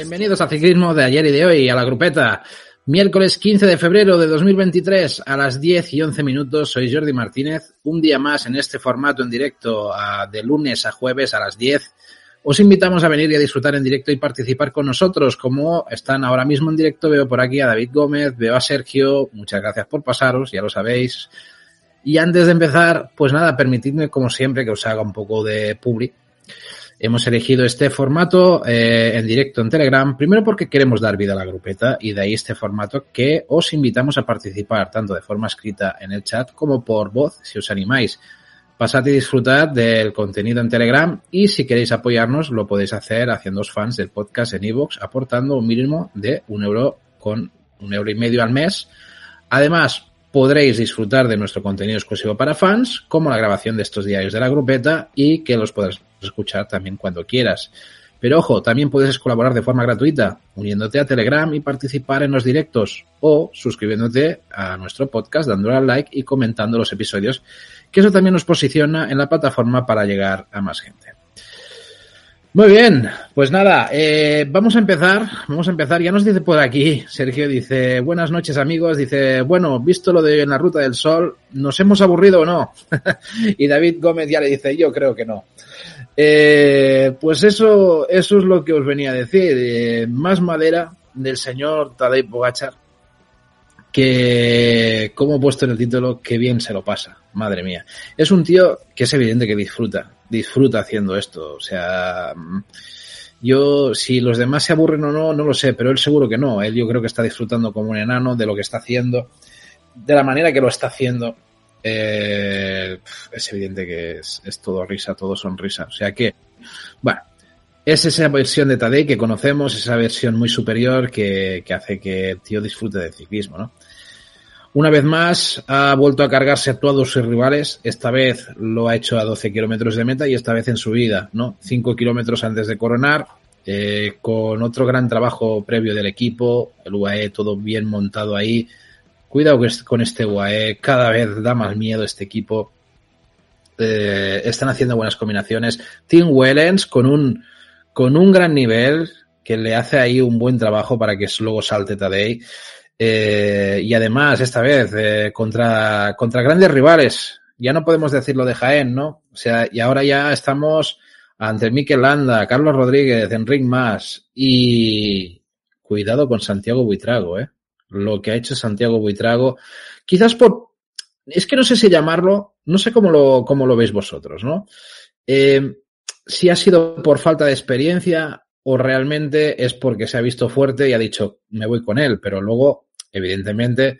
Bienvenidos a Ciclismo de ayer y de hoy, a la grupeta. Miércoles 15 de febrero de 2023 a las 10 y 11 minutos. Soy Jordi Martínez. Un día más en este formato en directo de lunes a jueves a las 10. Os invitamos a venir y a disfrutar en directo y participar con nosotros, como están ahora mismo en directo. Veo por aquí a David Gómez, veo a Sergio. Muchas gracias por pasaros, ya lo sabéis. Y antes de empezar, pues nada, permitidme como siempre que os haga un poco de publi. Hemos elegido este formato eh, en directo en Telegram, primero porque queremos dar vida a la grupeta y de ahí este formato que os invitamos a participar tanto de forma escrita en el chat como por voz si os animáis. Pasad y disfrutad del contenido en Telegram y si queréis apoyarnos lo podéis hacer haciendo fans del podcast en iVoox aportando un mínimo de un euro con un euro y medio al mes. Además, podréis disfrutar de nuestro contenido exclusivo para fans, como la grabación de estos diarios de la grupeta y que los podréis escuchar también cuando quieras. Pero ojo, también puedes colaborar de forma gratuita, uniéndote a Telegram y participar en los directos, o suscribiéndote a nuestro podcast, dándole al like y comentando los episodios, que eso también nos posiciona en la plataforma para llegar a más gente. Muy bien, pues nada, eh, vamos a empezar, vamos a empezar. Ya nos dice por aquí, Sergio dice, buenas noches amigos, dice, bueno, visto lo de la ruta del sol, ¿nos hemos aburrido o no? y David Gómez ya le dice, yo creo que no. Eh, pues eso, eso es lo que os venía a decir. Eh, más madera del señor Tadej bogachar que, como he puesto en el título, que bien se lo pasa. Madre mía. Es un tío que es evidente que disfruta, disfruta haciendo esto. O sea, mm, yo, si los demás se aburren o no, no lo sé, pero él seguro que no. Él yo creo que está disfrutando como un enano de lo que está haciendo, de la manera que lo está haciendo. Eh, es evidente que es, todo risa, todo sonrisa. O sea que, bueno, es esa versión de Tadei que conocemos, esa versión muy superior que, hace que el tío disfrute del ciclismo, ¿no? Una vez más, ha vuelto a cargarse a todos sus rivales. Esta vez lo ha hecho a 12 kilómetros de meta y esta vez en su vida, ¿no? 5 kilómetros antes de coronar, eh, con otro gran trabajo previo del equipo, el UAE todo bien montado ahí, Cuidado con este UAE, eh. cada vez da más miedo este equipo. Eh, están haciendo buenas combinaciones. Tim Wellens con un, con un gran nivel que le hace ahí un buen trabajo para que luego salte Tadei. Eh, y además, esta vez, contra, contra grandes rivales. Ya no podemos decirlo de Jaén, ¿no? O sea, y ahora ya estamos ante Mikel Landa, Carlos Rodríguez, Enric Mas y cuidado con Santiago Buitrago, ¿eh? lo que ha hecho Santiago Buitrago, quizás por, es que no sé si llamarlo, no sé cómo lo, cómo lo veis vosotros, ¿no? Eh, si ha sido por falta de experiencia o realmente es porque se ha visto fuerte y ha dicho, me voy con él, pero luego, evidentemente,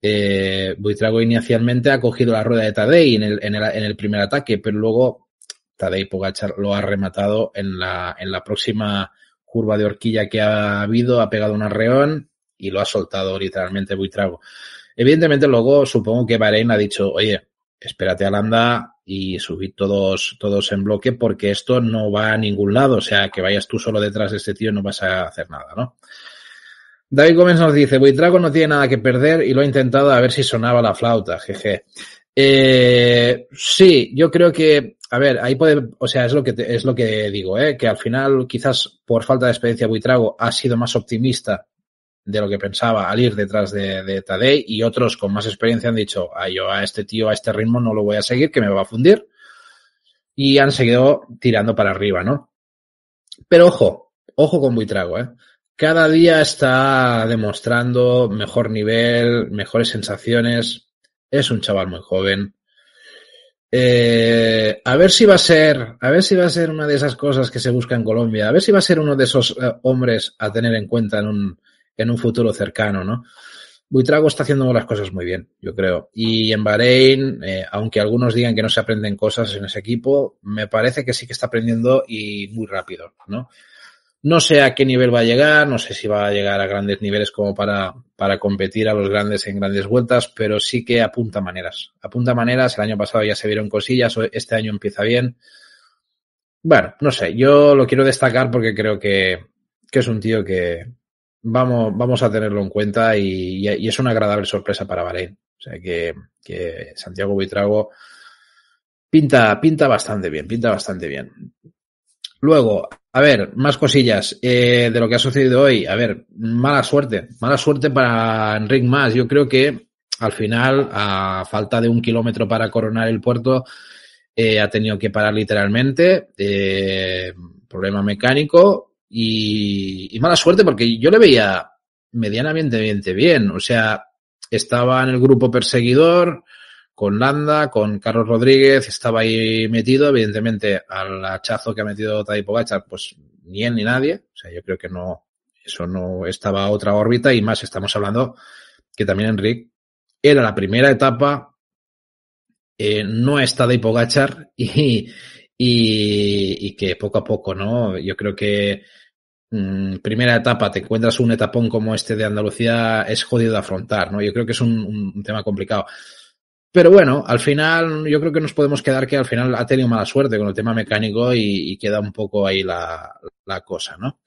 eh, Buitrago inicialmente ha cogido la rueda de Tadei en el, en el, en el primer ataque, pero luego Tadei Pogachar lo ha rematado en la, en la próxima curva de horquilla que ha habido, ha pegado un arreón y lo ha soltado literalmente Buitrago. Evidentemente luego supongo que Bahrein ha dicho, oye, espérate a Landa y subid todos, todos en bloque porque esto no va a ningún lado. O sea, que vayas tú solo detrás de este tío no vas a hacer nada, ¿no? David Gómez nos dice, Buitrago no tiene nada que perder y lo ha intentado a ver si sonaba la flauta, jeje. Eh, sí, yo creo que, a ver, ahí puede, o sea, es lo que es lo que digo, ¿eh? que al final quizás por falta de experiencia Buitrago ha sido más optimista de lo que pensaba al ir detrás de, de Tadei y otros con más experiencia han dicho, "ay, ah, yo a este tío, a este ritmo no lo voy a seguir, que me va a fundir. Y han seguido tirando para arriba, ¿no? Pero ojo, ojo con Buitrago, ¿eh? Cada día está demostrando mejor nivel, mejores sensaciones. Es un chaval muy joven. Eh, a ver si va a ser, a ver si va a ser una de esas cosas que se busca en Colombia. A ver si va a ser uno de esos eh, hombres a tener en cuenta en un, en un futuro cercano, ¿no? Buitrago está haciendo las cosas muy bien, yo creo. Y en Bahrein, eh, aunque algunos digan que no se aprenden cosas en ese equipo, me parece que sí que está aprendiendo y muy rápido, ¿no? No sé a qué nivel va a llegar, no sé si va a llegar a grandes niveles como para, para competir a los grandes en grandes vueltas, pero sí que apunta maneras. Apunta maneras, el año pasado ya se vieron cosillas, este año empieza bien. Bueno, no sé, yo lo quiero destacar porque creo que es un tío que, vamos, vamos a tenerlo en cuenta y, es una agradable sorpresa para Bahrein. O sea que, Santiago Buitrago pinta, pinta bastante bien, pinta bastante bien. Luego, a ver, más cosillas eh, de lo que ha sucedido hoy. A ver, mala suerte, mala suerte para Enric más Yo creo que al final, a falta de un kilómetro para coronar el puerto, eh, ha tenido que parar literalmente. Eh, problema mecánico, y, mala suerte porque yo le veía medianamente bien. O sea, estaba en el grupo perseguidor con Landa, con Carlos Rodríguez, estaba ahí metido, evidentemente al hachazo que ha metido Tadej Pogacar, pues ni él ni nadie, o sea, yo creo que no, eso no estaba a otra órbita y más estamos hablando que también Enric era la primera etapa, eh, no está de Pogacar y, y, y que poco a poco, ¿no? Yo creo que Mm, primera etapa te encuentras un etapón como este de Andalucía, es jodido de afrontar, ¿no? Yo creo que es un, tema complicado. Pero bueno, al final yo creo que nos podemos quedar que al final ha tenido mala suerte con el tema mecánico y, queda un poco ahí la, cosa, ¿no?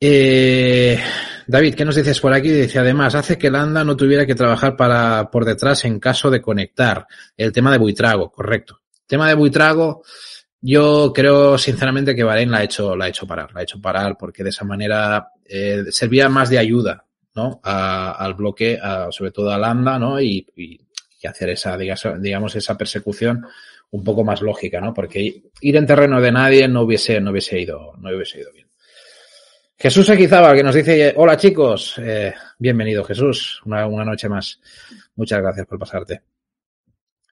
Eh, David, ¿qué nos dices por aquí? Dice, además, hace que anda no tuviera que trabajar para, por detrás en caso de conectar. El tema de Buitrago, correcto. tema de Buitrago, yo creo sinceramente que Bahrein la ha hecho, la ha hecho parar, la ha hecho parar porque de esa manera eh, servía más de ayuda, ¿no? A, al bloque, a, sobre todo a Landa, ¿no? Y, hacer esa, digamos, esa persecución un poco más lógica, ¿no? Porque ir en terreno de nadie no hubiese, no hubiese ido, no hubiese ido bien. Jesús Equizaba, que nos dice, hola chicos, eh, bienvenido Jesús, una, una noche más. Muchas gracias por pasarte.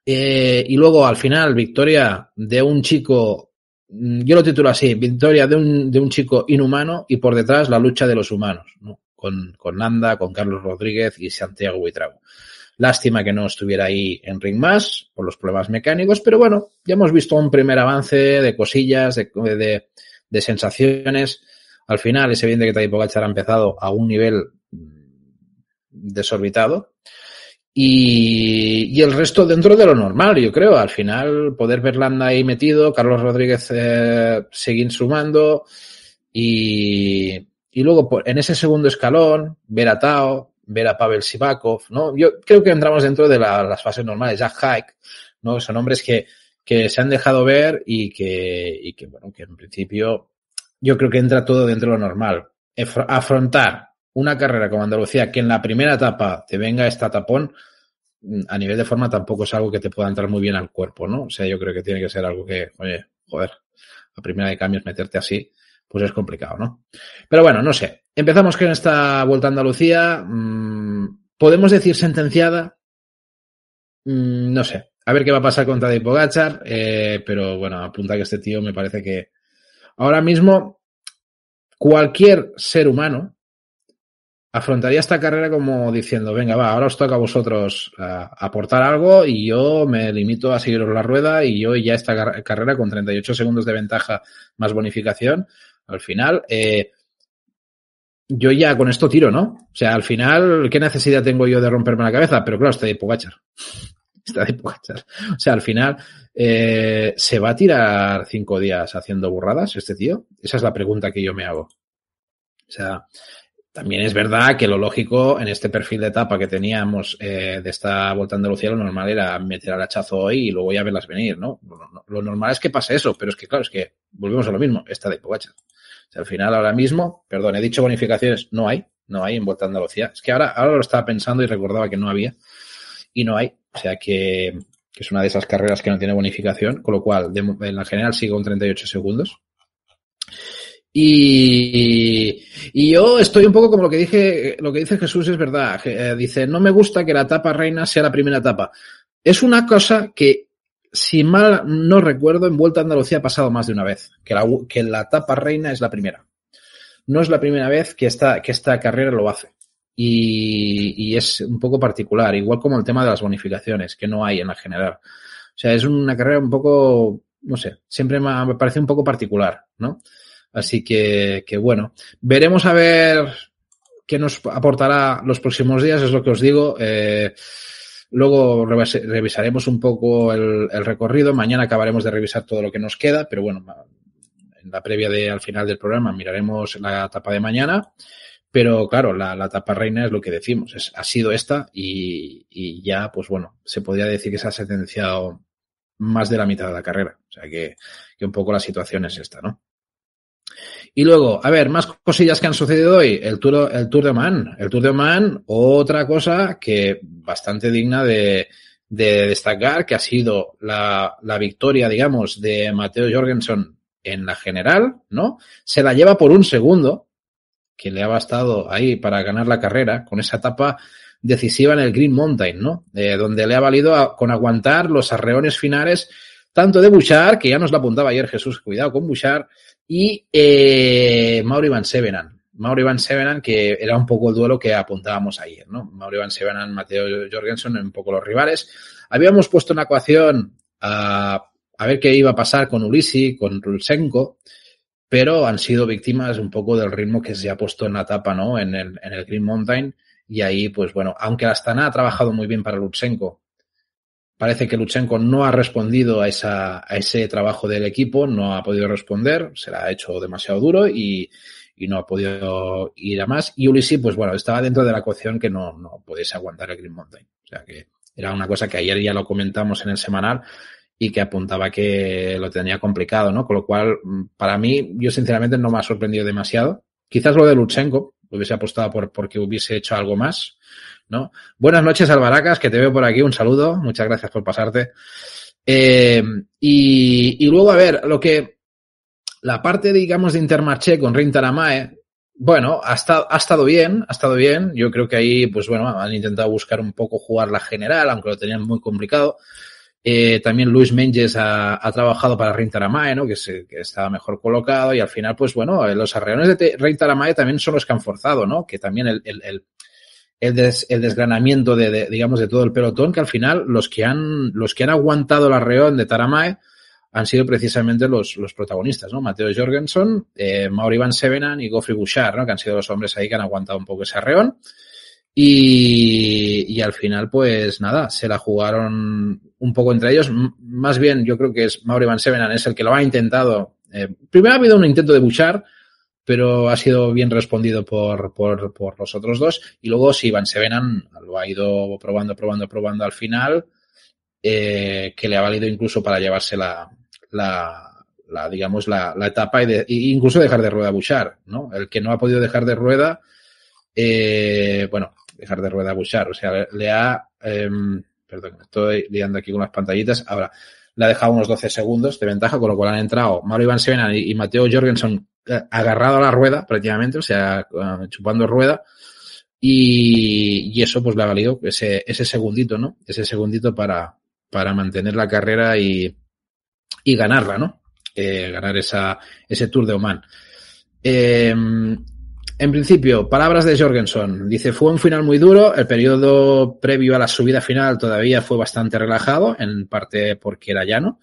Eh, y luego al final, victoria de un chico, mm, yo lo titulo así, victoria de un, chico inhumano y por detrás la lucha de los humanos, ¿no? con, Nanda, con Carlos Rodríguez y Santiago Buitrago. Lástima que no estuviera ahí en Ring Más por los problemas mecánicos, pero bueno, ya hemos visto un primer avance de cosillas, de, sensaciones. Al final es evidente que Tadej Pogacar ha empezado a un nivel mm, desorbitado. Y, el resto dentro de lo normal, yo creo. Al final, poder ver Landa ahí metido, Carlos Rodríguez eh, seguir sumando y, y luego pues, en ese segundo escalón, ver a Tao, ver a Pavel Sivakov, ¿no? Yo creo que entramos dentro de las fases normales, Jack Hike, ¿no? Son hombres que, que se han dejado ver y que, y que, bueno, que en principio yo creo que entra todo dentro de lo normal. Afrontar una carrera como Andalucía, que en la primera etapa te venga esta tapón, mm, a nivel de forma tampoco es algo que te pueda entrar muy bien al cuerpo, ¿no? O sea, yo creo que tiene que ser algo que, oye, joder, a primera de cambios meterte así, pues es complicado, ¿no? Pero bueno, no sé. Empezamos con esta vuelta a Andalucía. Mm, ¿Podemos decir sentenciada? Mm, no sé. A ver qué va a pasar con Tadej Pogachar, eh, pero bueno, apunta que este tío me parece que ahora mismo cualquier ser humano afrontaría esta carrera como diciendo, venga, va, ahora os toca a vosotros eh, aportar algo y yo me limito a seguiros la rueda y yo ya esta carrera con 38 segundos de ventaja más bonificación, al final, eh, yo ya con esto tiro, ¿no? O sea, al final, ¿qué necesidad tengo yo de romperme la cabeza? Pero claro, está de pugachar. Está de pugachar. O sea, al final, eh, ¿se va a tirar cinco días haciendo burradas este tío? Esa es la pregunta que yo me hago. O sea, también es verdad que lo lógico en este perfil de etapa que teníamos eh, de esta Vuelta a Andalucía, lo normal era meter al hachazo hoy y luego ya verlas venir, ¿no? Lo normal es que pase eso, pero es que, claro, es que volvemos a lo mismo, esta de pocha. O sea, al final, ahora mismo, perdón, he dicho bonificaciones, no hay, no hay en Vuelta a Andalucía. Es que ahora, ahora lo estaba pensando y recordaba que no había y no hay. O sea que, es una de esas carreras que no tiene bonificación, con lo cual en la general sigue un 38 segundos. Y, yo estoy un poco como lo que dije, lo que dice Jesús es verdad. Eh, dice, no me gusta que la etapa reina sea la primera etapa. Es una cosa que, si mal no recuerdo, en Vuelta a Andalucía ha pasado más de una vez, que la, que la etapa reina es la primera. No es la primera vez que esta, que esta carrera lo hace. Y, y es un poco particular, igual como el tema de las bonificaciones, que no hay en la general. O sea, es una carrera un poco, no sé, siempre me parece un poco particular, ¿no? Así que, bueno, veremos a ver qué nos aportará los próximos días, es lo que os digo. Eh, luego revisaremos un poco el, recorrido. Mañana acabaremos de revisar todo lo que nos queda, pero bueno, en la previa de al final del programa miraremos la etapa de mañana. Pero claro, la, la etapa reina es lo que decimos. ha sido esta y, ya, pues bueno, se podría decir que se ha sentenciado más de la mitad de la carrera. O sea que, que un poco la situación es esta, ¿no? Y luego, a ver, más cosillas que han sucedido hoy. El Tour, el tour de Man, El Tour de Oman, otra cosa que bastante digna de, destacar, que ha sido la, victoria, digamos, de Mateo Jorgensen en la general, ¿no? Se la lleva por un segundo, que le ha bastado ahí para ganar la carrera, con esa etapa decisiva en el Green Mountain, ¿no? Eh, donde le ha valido con aguantar los arreones finales, tanto de Bouchard, que ya nos lo apuntaba ayer Jesús, cuidado con Bouchard, y eh, Mauri Van Sevenan. Mauri Van Sevenan, que era un poco el duelo que apuntábamos ayer, ¿no? Mauri Van Sevenan, Mateo Jorgensen, un poco los rivales. Habíamos puesto una ecuación a, ver qué iba a pasar con Ulisi, con Rulsenko, pero han sido víctimas un poco del ritmo que se ha puesto en la etapa, ¿no? En el, en el Green Mountain. Y ahí, pues bueno, aunque Astana ha trabajado muy bien para Lutsenko, Parece que Luchenko no ha respondido a, a ese trabajo del equipo, no ha podido responder, se la ha hecho demasiado duro y, no ha podido ir a más. Y Ulisi, pues bueno, estaba dentro de la cocción que no, no pudiese aguantar el Green Mountain. O sea que era una cosa que ayer ya lo comentamos en el semanal y que apuntaba que lo tenía complicado, ¿no? Con lo cual, mm, para mí, yo sinceramente no me ha sorprendido demasiado. Quizás lo de Luchenko, hubiese apostado por porque hubiese hecho algo más, ¿no? Buenas noches, Albaracas, que te veo por aquí, un saludo, muchas gracias por pasarte. Eh, y, luego, a ver, lo que la parte, digamos, de Intermarché con Rintaramae, bueno, ha estado, ha estado bien, ha estado bien. Yo creo que ahí, pues bueno, han intentado buscar un poco jugar la general, aunque lo tenían muy complicado. Eh, también Luis Menges ha, trabajado para Rintaramae, ¿no? Que, que estaba mejor colocado y al final, pues bueno, los arreones de Rintaramae también son los que han forzado, ¿no? Que también el, el, desgranamiento de, digamos, de todo el pelotón, que al final los que han, los que han aguantado la reón de Taramae han sido precisamente los, los protagonistas, ¿no? Mateo Jorgensen, eh, Mauri Van Sevenan y Goffrey Bouchard, ¿no? Que han sido los hombres ahí que han aguantado un poco esa reón. Y, al final, pues nada, se la jugaron un poco entre ellos. más bien, yo creo que es Mauri Van Sevenan es el que lo ha intentado. Eh, primero ha habido un intento de Bouchard, pero ha sido bien respondido por, por, por los otros dos. Y luego, si Iván Van Sevenan lo ha ido probando, probando, probando al final, eh, que le ha valido incluso para llevarse la, la, digamos, la, etapa y, de, e incluso dejar de rueda Bouchard, ¿no? El que no ha podido dejar de rueda, eh, bueno, dejar de rueda buchar o sea, le, ha, em, perdón, estoy liando aquí con las pantallitas, ahora, le ha dejado unos 12 segundos de ventaja, con lo cual han entrado Mario Iván Sevenan y, y Mateo Jorgensen agarrado a la rueda prácticamente, o sea, ah, chupando rueda. Y, eso pues le ha valido ese, segundito, ¿no? Ese segundito para, para mantener la carrera y, y ganarla, ¿no? Eh, ganar esa, ese Tour de Oman. Em, en principio, palabras de Jorgensen. Dice, fue un final muy duro. El periodo previo a la subida final todavía fue bastante relajado, en parte porque era llano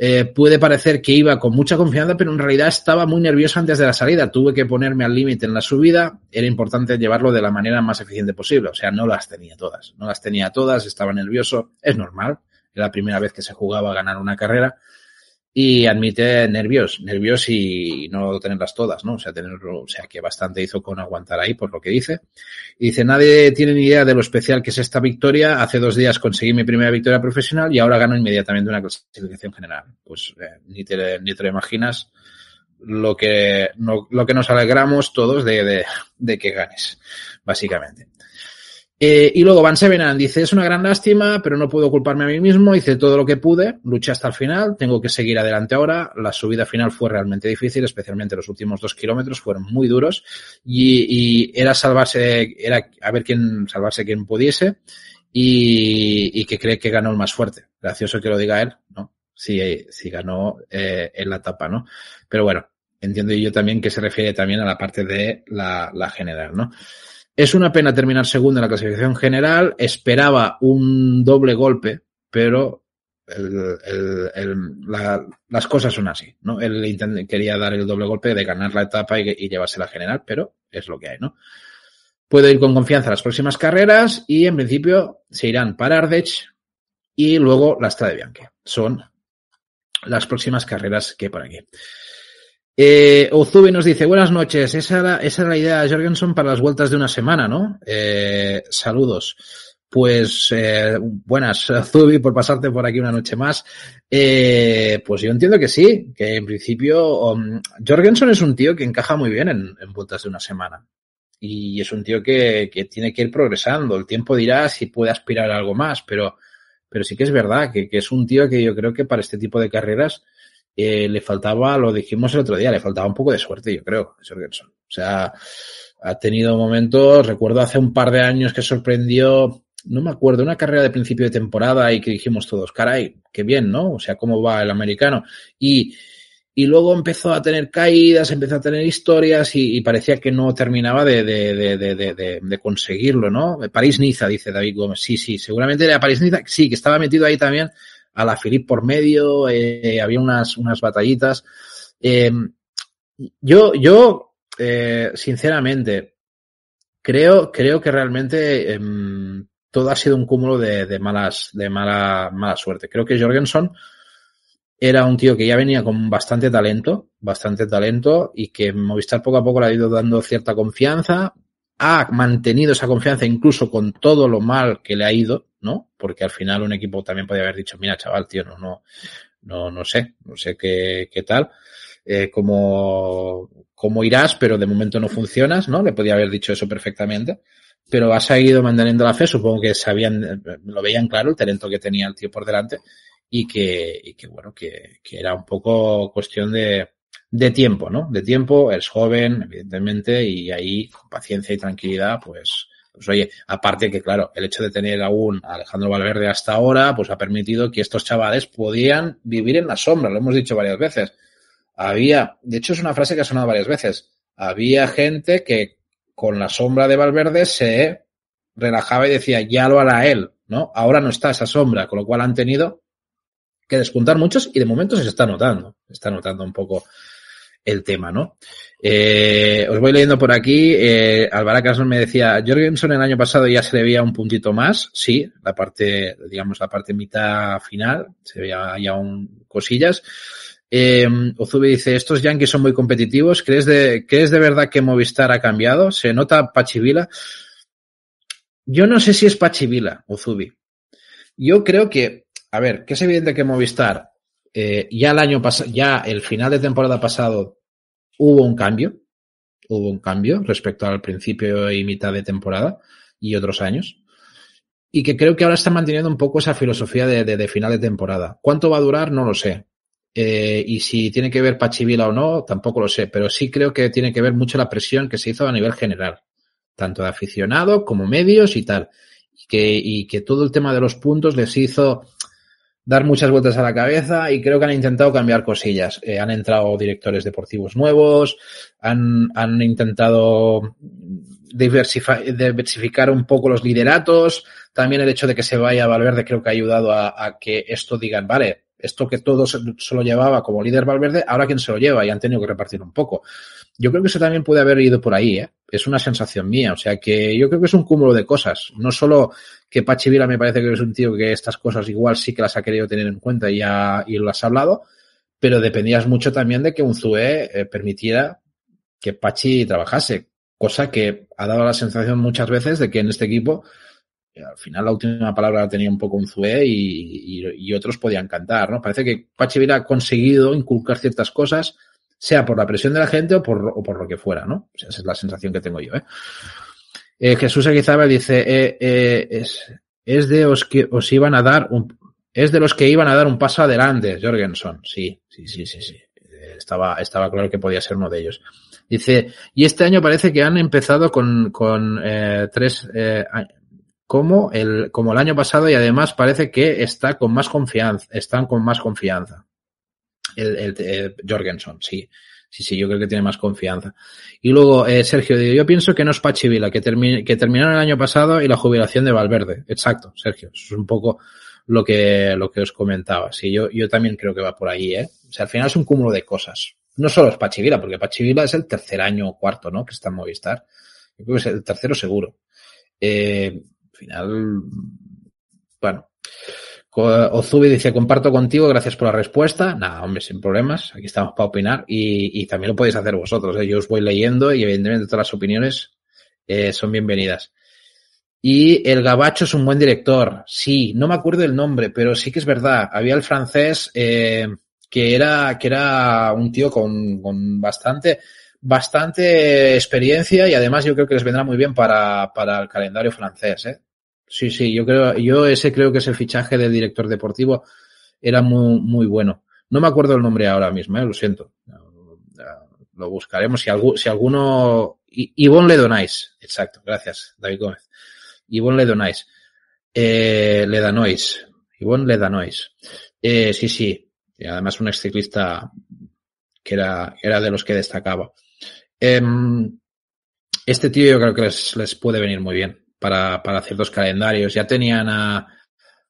eh, puede parecer que iba con mucha confianza, pero en realidad estaba muy nervioso antes de la salida. Tuve que ponerme al límite en la subida. Era importante llevarlo de la manera más eficiente posible. O sea, no las tenía todas. No las tenía todas, estaba nervioso. Es normal. Era la primera vez que se jugaba a ganar una carrera y admite nervios, nervios y no tenerlas todas, ¿no? O sea, tener o sea, que bastante hizo con aguantar ahí por lo que dice. Y dice, nadie tiene ni idea de lo especial que es esta victoria. Hace dos días conseguí mi primera victoria profesional y ahora gano inmediatamente una clasificación general. Pues eh, ni, te, ni te imaginas lo que, lo que nos alegramos todos de, de que ganes, básicamente. Eh, y luego Van Sevenan dice, es una gran lástima, pero no puedo culparme a mí mismo, hice todo lo que pude, luché hasta el final, tengo que seguir adelante ahora, la subida final fue realmente difícil, especialmente los últimos dos kilómetros fueron muy duros y, era salvarse, era a ver quién salvarse quien pudiese y, que cree que ganó el más fuerte. Gracioso que lo diga él, ¿no? Si, si ganó eh, en la etapa, ¿no? Pero bueno, entiendo yo también que se refiere también a la parte de la, la general, ¿no? Es una pena terminar segundo en la clasificación general. Esperaba un doble golpe, pero las cosas son así, ¿no? Él quería dar el doble golpe de ganar la etapa y, llevársela llevarse la general, pero es lo que hay, ¿no? Puedo ir con confianza a las próximas carreras y en principio se irán para Ardech y luego la de Bianca. Son las próximas carreras que hay por aquí. Eh, Ozubi nos dice, buenas noches, esa era, esa la idea de Jorgensen para las vueltas de una semana, ¿no? Eh, saludos. Pues eh, buenas, Zubi, por pasarte por aquí una noche más. Eh, pues yo entiendo que sí, que en principio um, Jorgensen es un tío que encaja muy bien en, vueltas de una semana. Y es un tío que, que, tiene que ir progresando. El tiempo dirá si puede aspirar a algo más, pero, pero sí que es verdad que, que es un tío que yo creo que para este tipo de carreras eh, le faltaba, lo dijimos el otro día, le faltaba un poco de suerte, yo creo, O sea, ha tenido momentos, recuerdo hace un par de años que sorprendió, no me acuerdo, una carrera de principio de temporada y que dijimos todos, caray, qué bien, ¿no? O sea, cómo va el americano. Y, luego empezó a tener caídas, empezó a tener historias y, parecía que no terminaba de, de, de, de conseguirlo, ¿no? París-Niza, dice David Gómez. Sí, sí, seguramente era París-Niza, sí, que estaba metido ahí también a la Filip por medio, eh, había unas, unas batallitas. Eh, yo, yo eh, sinceramente, creo, creo que realmente em, todo ha sido un cúmulo de, de, malas, de mala, mala suerte. Creo que Jorgensen era un tío que ya venía con bastante talento, bastante talento, y que Movistar poco a poco le ha ido dando cierta confianza, ha mantenido esa confianza incluso con todo lo mal que le ha ido, ¿no? Porque al final un equipo también podía haber dicho, mira, chaval, tío, no, no, no, no sé, no sé qué, qué tal, eh, cómo, cómo irás, pero de momento no funcionas, ¿no? Le podía haber dicho eso perfectamente. Pero ha seguido manteniendo la fe, supongo que sabían, lo veían claro el talento que tenía el tío por delante y que, y que bueno, que, que era un poco cuestión de, de tiempo, ¿no? De tiempo, es joven, evidentemente, y ahí con paciencia y tranquilidad, pues, pues, oye, aparte que claro, el hecho de tener aún a Alejandro Valverde hasta ahora, pues ha permitido que estos chavales podían vivir en la sombra, lo hemos dicho varias veces. Había, de hecho es una frase que ha sonado varias veces, había gente que con la sombra de Valverde se relajaba y decía, ya lo hará él, ¿no? Ahora no está esa sombra, con lo cual han tenido que despuntar muchos y de momento se está notando, se está notando un poco el tema, ¿no? Eh, os voy leyendo por aquí. Eh, Casón me decía, Jorgensen el año pasado ya se le veía un puntito más, sí, la parte, digamos, la parte mitad final, se veía ya un cosillas. Eh, dice, estos Yankees son muy competitivos, ¿crees de, ¿crees de verdad que Movistar ha cambiado? ¿Se nota Pachivila? Yo no sé si es Pachivila, Ozubi. Yo creo que, a ver, que es evidente que Movistar eh, ya el año pasado, ya el final de temporada pasado hubo un cambio, hubo un cambio respecto al principio y mitad de temporada y otros años. Y que creo que ahora está manteniendo un poco esa filosofía de, final de temporada. ¿Cuánto va a durar? No lo sé. Eh, y si tiene que ver Pachivila o no, tampoco lo sé. Pero sí creo que tiene que ver mucho la presión que se hizo a nivel general, tanto de aficionado como medios y tal. que, y que todo el tema de los puntos les hizo dar muchas vueltas a la cabeza y creo que han intentado cambiar cosillas. Eh, han entrado directores deportivos nuevos, han, han intentado diversificar un poco los lideratos. También el hecho de que se vaya Valverde creo que ha ayudado a, que esto digan, vale, esto que todo se, lo llevaba como líder Valverde, ahora quién se lo lleva y han tenido que repartir un poco yo creo que eso también puede haber ido por ahí, ¿eh? Es una sensación mía, o sea que yo creo que es un cúmulo de cosas. No solo que Pachi Vila me parece que es un tío que estas cosas igual sí que las ha querido tener en cuenta y, ha, y lo has hablado, pero dependías mucho también de que un Zue eh, permitiera que Pachi trabajase, cosa que ha dado la sensación muchas veces de que en este equipo eh, al final la última palabra tenía un poco un Zue y, y, y, otros podían cantar, ¿no? Parece que Pachi Vila ha conseguido inculcar ciertas cosas sea por la presión de la gente o por, lo que fuera, ¿no? esa es la sensación que tengo yo, ¿eh? eh Jesús Aguizaba dice, eh, eh, es, es de los que os iban a dar un, es de los que iban a dar un paso adelante, Jorgenson Sí, sí, sí, sí, sí. Estaba, estaba claro que podía ser uno de ellos. Dice, y este año parece que han empezado con, con tres, como el, como el año pasado y además parece que está con más confianza, están con más confianza el, el, Jorgensen, sí. Sí, sí, yo creo que tiene más confianza. Y luego, eh, Sergio, yo pienso que no es Pachivila, que, que terminaron el año pasado y la jubilación de Valverde. Exacto, Sergio. es un poco lo que, lo que os comentaba. Sí, yo, yo también creo que va por ahí, ¿eh? O sea, al final es un cúmulo de cosas. No solo es Pachivila, porque Pachivila es el tercer año o cuarto, ¿no? Que está en Movistar. Yo creo que es el tercero seguro. Eh, al final, bueno. Ozubi dice, comparto contigo, gracias por la respuesta. Nada, hombre, sin problemas, aquí estamos para opinar y, también lo podéis hacer vosotros. ¿eh? Yo os voy leyendo y evidentemente todas las opiniones eh, son bienvenidas. Y el Gabacho es un buen director, sí, no me acuerdo el nombre, pero sí que es verdad. Había el francés eh, que, era, que era un tío con, con bastante bastante experiencia y además yo creo que les vendrá muy bien para, para el calendario francés. ¿eh? Sí, sí, yo creo, yo ese creo que es el fichaje del director deportivo. Era muy, muy bueno. No me acuerdo el nombre ahora mismo, ¿eh? lo siento. Lo buscaremos. Si, si alguno. Ivonne le donáis. Exacto, gracias, David Gómez. Ivonne le donáis. Eh, le danois. Ivonne le danois. Eh, sí, sí. Y además un ex ciclista que era, era de los que destacaba. Em, este tío yo creo que les, les puede venir muy bien para, para ciertos calendarios. Ya tenían a,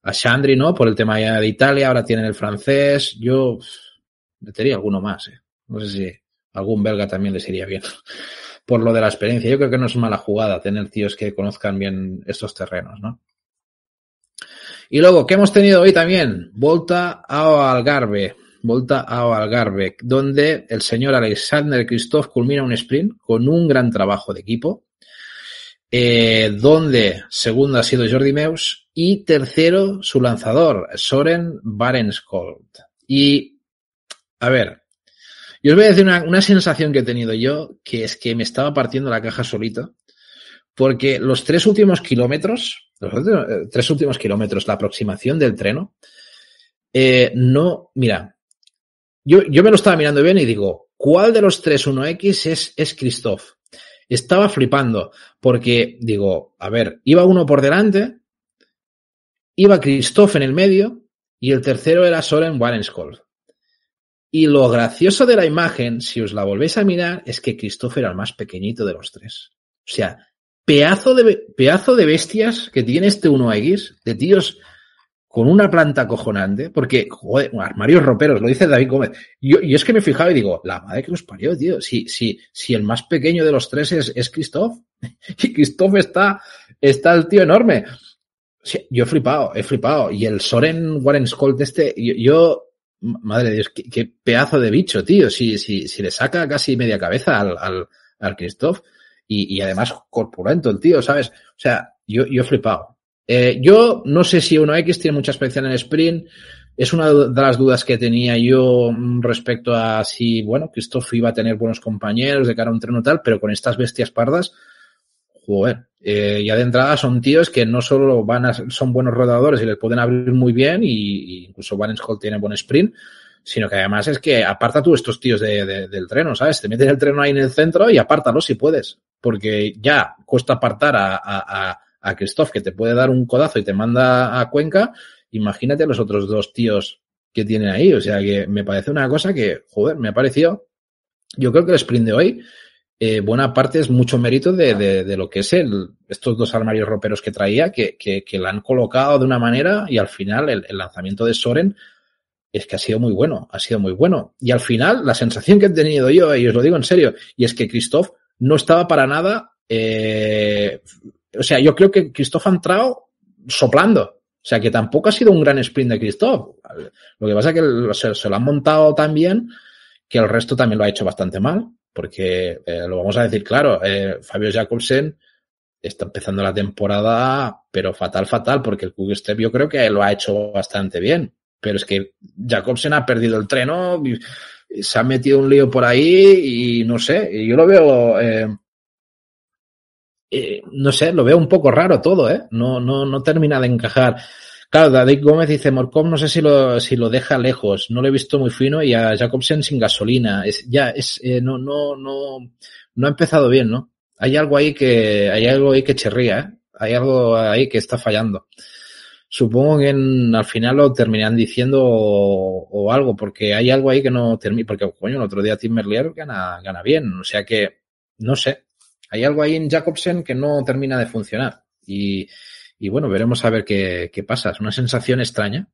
a Sandri, ¿no? Por el tema ya de Italia, ahora tienen el francés. Yo tenía alguno más, ¿eh? No sé si algún belga también les iría bien. Por lo de la experiencia, yo creo que no es mala jugada tener tíos que conozcan bien estos terrenos, ¿no? Y luego, ¿qué hemos tenido hoy también? Volta a Algarve. Volta a Algarve, donde el señor Alexander Christoph culmina un sprint con un gran trabajo de equipo eh, donde segundo ha sido Jordi Meus y tercero su lanzador, Soren Barenskold. Y, a ver, yo os voy a decir una, sensación que he tenido yo, que es que me estaba partiendo la caja solito, porque los tres últimos kilómetros, los tres eh, últimos kilómetros, la aproximación del treno, eh, no, mira, yo, yo me lo estaba mirando bien y digo, ¿cuál de los tres 1X es, es Christoph? Estaba flipando porque, digo, a ver, iba uno por delante, iba Christoph en el medio y el tercero era Soren Warrenskold. Y lo gracioso de la imagen, si os la volvéis a mirar, es que Christoph era el más pequeñito de los tres. O sea, pedazo de, pedazo de bestias que tiene este 1X, de tíos con una planta cojonante, porque, joder, armarios roperos, lo dice David Gómez. y es que me fijaba y digo, la madre que nos parió, tío. Si, si, si el más pequeño de los tres es, es Christoph, y Christoph está, está el tío enorme. yo he flipado, he flipado. Y el Soren Warren Scott este, yo, madre de Dios, qué, pedazo de bicho, tío. Si, si, si le saca casi media cabeza al, al, al Christoph. Y, y además corpulento el tío, ¿sabes? O sea, yo, yo he flipado. Eh, yo no sé si uno x tiene mucha experiencia en el sprint. Es una de las dudas que tenía yo mm, respecto a si, bueno, esto iba a tener buenos compañeros de cara a un treno tal, pero con estas bestias pardas, joder, eh, ya de entrada son tíos que no solo van a, son buenos rodadores y les pueden abrir muy bien, y, incluso Van Hall tiene buen sprint, sino que además es que aparta tú estos tíos del treno, ¿sabes? Te metes el treno ahí en el centro y apártalo si puedes, porque ya cuesta apartar a, a, a a Christoph, que te puede dar un codazo y te manda a Cuenca, imagínate a los otros dos tíos que tienen ahí. O sea, que me parece una cosa que, joder, me ha parecido. Yo creo que el sprint de hoy, eh, buena parte es mucho mérito de, de, lo que es el, estos dos armarios roperos que traía, que, que, que, la han colocado de una manera y al final el, lanzamiento de Soren es que ha sido muy bueno, ha sido muy bueno. Y al final, la sensación que he tenido yo, y os lo digo en serio, y es que Christoph no estaba para nada eh, o sea, yo creo que Christoph ha entrado soplando. O sea, que tampoco ha sido un gran sprint de Christoph. Lo que pasa es que se, lo han montado tan bien que el resto también lo ha hecho bastante mal, porque eh, lo vamos a decir claro, eh, Fabio Jacobsen está empezando la temporada, pero fatal, fatal, porque el Quick yo creo que lo ha hecho bastante bien. Pero es que Jacobsen ha perdido el treno, se ha metido un lío por ahí y no sé, yo lo veo eh, eh, no sé, lo veo un poco raro todo, ¿eh? No, no, no termina de encajar. Claro, David Gómez dice, morcón, no sé si lo, si lo deja lejos, no lo he visto muy fino y a Jacobsen sin gasolina. Es, ya, es, eh, no, no, no, no ha empezado bien, ¿no? Hay algo ahí que, hay algo ahí que cherría, ¿eh? Hay algo ahí que está fallando. Supongo que en, al final lo terminan diciendo o, algo, porque hay algo ahí que no termina, porque coño, el otro día Tim Merlier gana, gana bien, o sea que, no sé, hay algo ahí en Jacobsen que no termina de funcionar. Y, bueno, veremos a ver qué, pasa. Es una sensación extraña,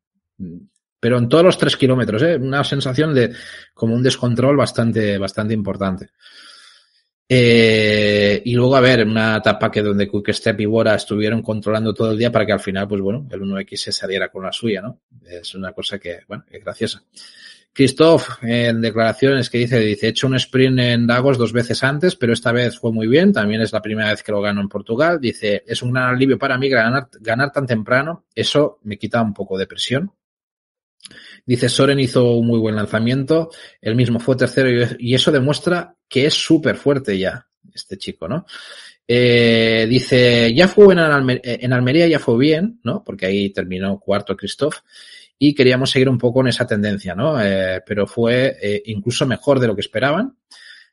pero en todos los tres kilómetros, ¿eh? una sensación de como un descontrol bastante, bastante importante. Eh, y luego, a ver, una etapa que donde Quickstep y Bora estuvieron controlando todo el día para que al final, pues bueno, el 1X se saliera con la suya, ¿no? Es una cosa que, bueno, es graciosa. Christoph, en declaraciones que dice, dice, he hecho un sprint en Dagos dos veces antes, pero esta vez fue muy bien, también es la primera vez que lo gano en Portugal, dice, es un gran alivio para mí ganar, ganar tan temprano, eso me quita un poco de presión. Dice, Soren hizo un muy buen lanzamiento, él mismo fue tercero y eso demuestra que es súper fuerte ya, este chico, ¿no? Eh, dice, ya fue en, en Almería, ya fue bien, ¿no? Porque ahí terminó cuarto Christoph y queríamos seguir un poco en esa tendencia, ¿no? Eh, pero fue eh, incluso mejor de lo que esperaban.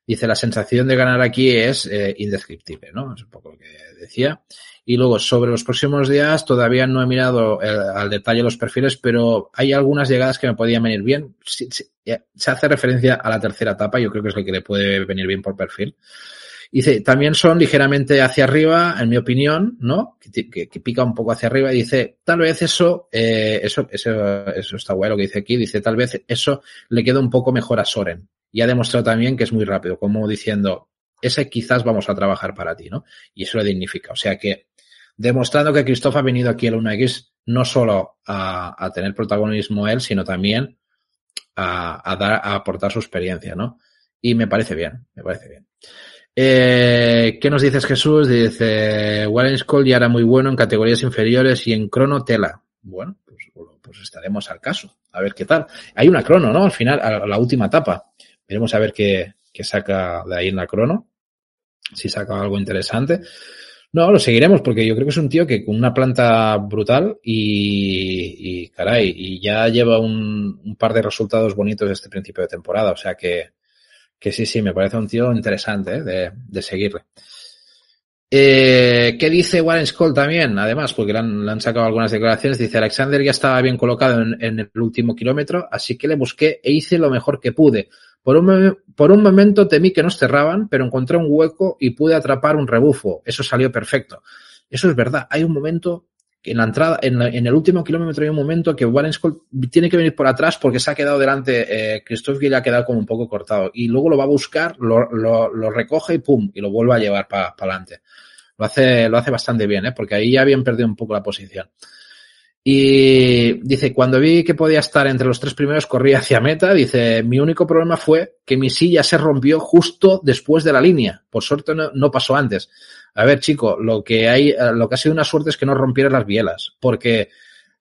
Dice, la sensación de ganar aquí es eh, indescriptible, ¿no? Es un poco lo que decía. Y luego, sobre los próximos días, todavía no he mirado al detalle los perfiles, pero hay algunas llegadas que me podían venir bien. se hace referencia a la tercera etapa, yo creo que es la que le puede venir bien por perfil. Dice, también son ligeramente hacia arriba, en mi opinión, ¿no? Que, pica un poco hacia arriba y dice, tal vez eso, eh, eso, eso, eso está guay lo que dice aquí, dice, tal vez eso le queda un poco mejor a Soren. Y ha demostrado también que es muy rápido, como diciendo, ese quizás vamos a trabajar para ti, ¿no? Y eso lo dignifica. O sea que, demostrando que Christoph ha venido aquí a 1 X no solo a, a, tener protagonismo él, sino también a, a, dar, a aportar su experiencia, ¿no? Y me parece bien, me parece bien. Eh, ¿Qué nos dices, Jesús? Dice, Warren Scholl ya era muy bueno en categorías inferiores y en crono tela. Bueno, pues, pues estaremos al caso. A ver qué tal. Hay una crono, ¿no? Al final, a la última etapa. Veremos a ver qué, saca de ahí en la crono. Si saca algo interesante. No, lo seguiremos porque yo creo que es un tío que con una planta brutal y, y caray, y ya lleva un, un, par de resultados bonitos este principio de temporada. O sea que que sí, sí, me parece un tío interesante ¿eh? de, seguirle. Eh, ¿Qué dice Warren Scott también? Además, porque le han, sacado algunas declaraciones, dice Alexander ya estaba bien colocado en, el último kilómetro, así que le busqué e hice lo mejor que pude. Por un, por un momento temí que nos cerraban, pero encontré un hueco y pude atrapar un rebufo. Eso salió perfecto. Eso es verdad. Hay un momento en la entrada, en, el último kilómetro hay un momento que Warren Scott tiene que venir por atrás porque se ha quedado delante eh, Christoph y ha quedado como un poco cortado. Y luego lo va a buscar, lo, lo, recoge y pum, y lo vuelve a llevar para adelante. Lo hace, lo hace bastante bien, ¿eh? porque ahí ya habían perdido un poco la posición. Y dice, cuando vi que podía estar entre los tres primeros, corrí hacia meta. Dice, mi único problema fue que mi silla se rompió justo después de la línea. Por suerte no, pasó antes. A ver, chico, lo que hay, eh, lo que ha sido una suerte es que no rompiera las bielas, porque,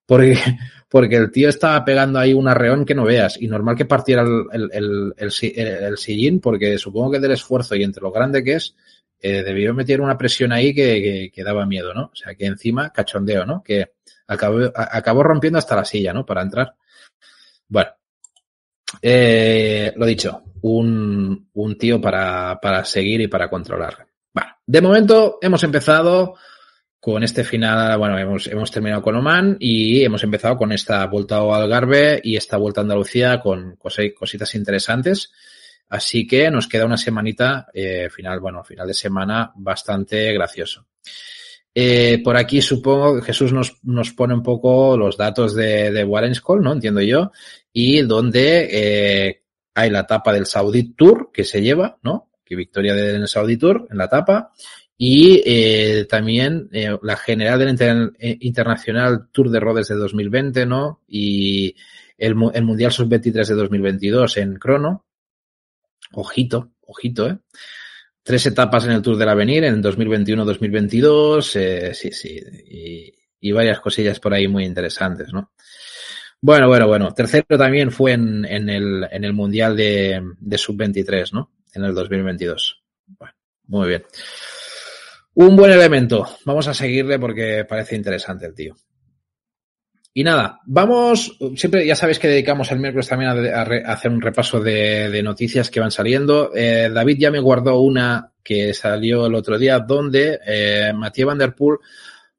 porque, porque el tío estaba pegando ahí un arreón que no veas. Y normal que partiera el, el, el, sillín, porque supongo que del esfuerzo y entre lo grande que es, eh, debió meter una presión ahí que, que, que daba miedo, ¿no? O sea, que encima, cachondeo, ¿no? Que, acabó, acabó rompiendo hasta la silla, ¿no? Para entrar. Bueno, eh, lo dicho, un, un tío para, para, seguir y para controlar. de momento hemos empezado con este final, bueno, hemos, hemos terminado con Oman y hemos empezado con esta vuelta a Algarve y esta vuelta a Andalucía con cositas interesantes. Así que nos queda una semanita, eh, final, bueno, final de semana bastante gracioso. Eh, por aquí supongo que Jesús nos, nos pone un poco los datos de, de Warren School, ¿no? Entiendo yo. Y donde eh, hay la etapa del Saudi Tour que se lleva, ¿no? Que victoria del Saudi Tour en la tapa. Y eh, también la general del Internacional Tour de Rodes de 2020, ¿no? Y el, el Mundial Sub-23 de 2022 en crono. Ojito, ojito, ¿eh? Tres etapas en el Tour del Avenir en 2021-2022, eh, sí, sí, y, varias cosillas por ahí muy interesantes, ¿no? Bueno, bueno, bueno. Tercero también fue en, en, el, en el Mundial de, de Sub-23, ¿no? En el 2022. Bueno, muy bien. Un buen elemento. Vamos a seguirle porque parece interesante el tío. Y nada, vamos, siempre ya sabéis que dedicamos el miércoles también a, hacer un repaso de, noticias que van saliendo. Eh, David ya me guardó una que salió el otro día donde eh, Mathieu Van Der Poel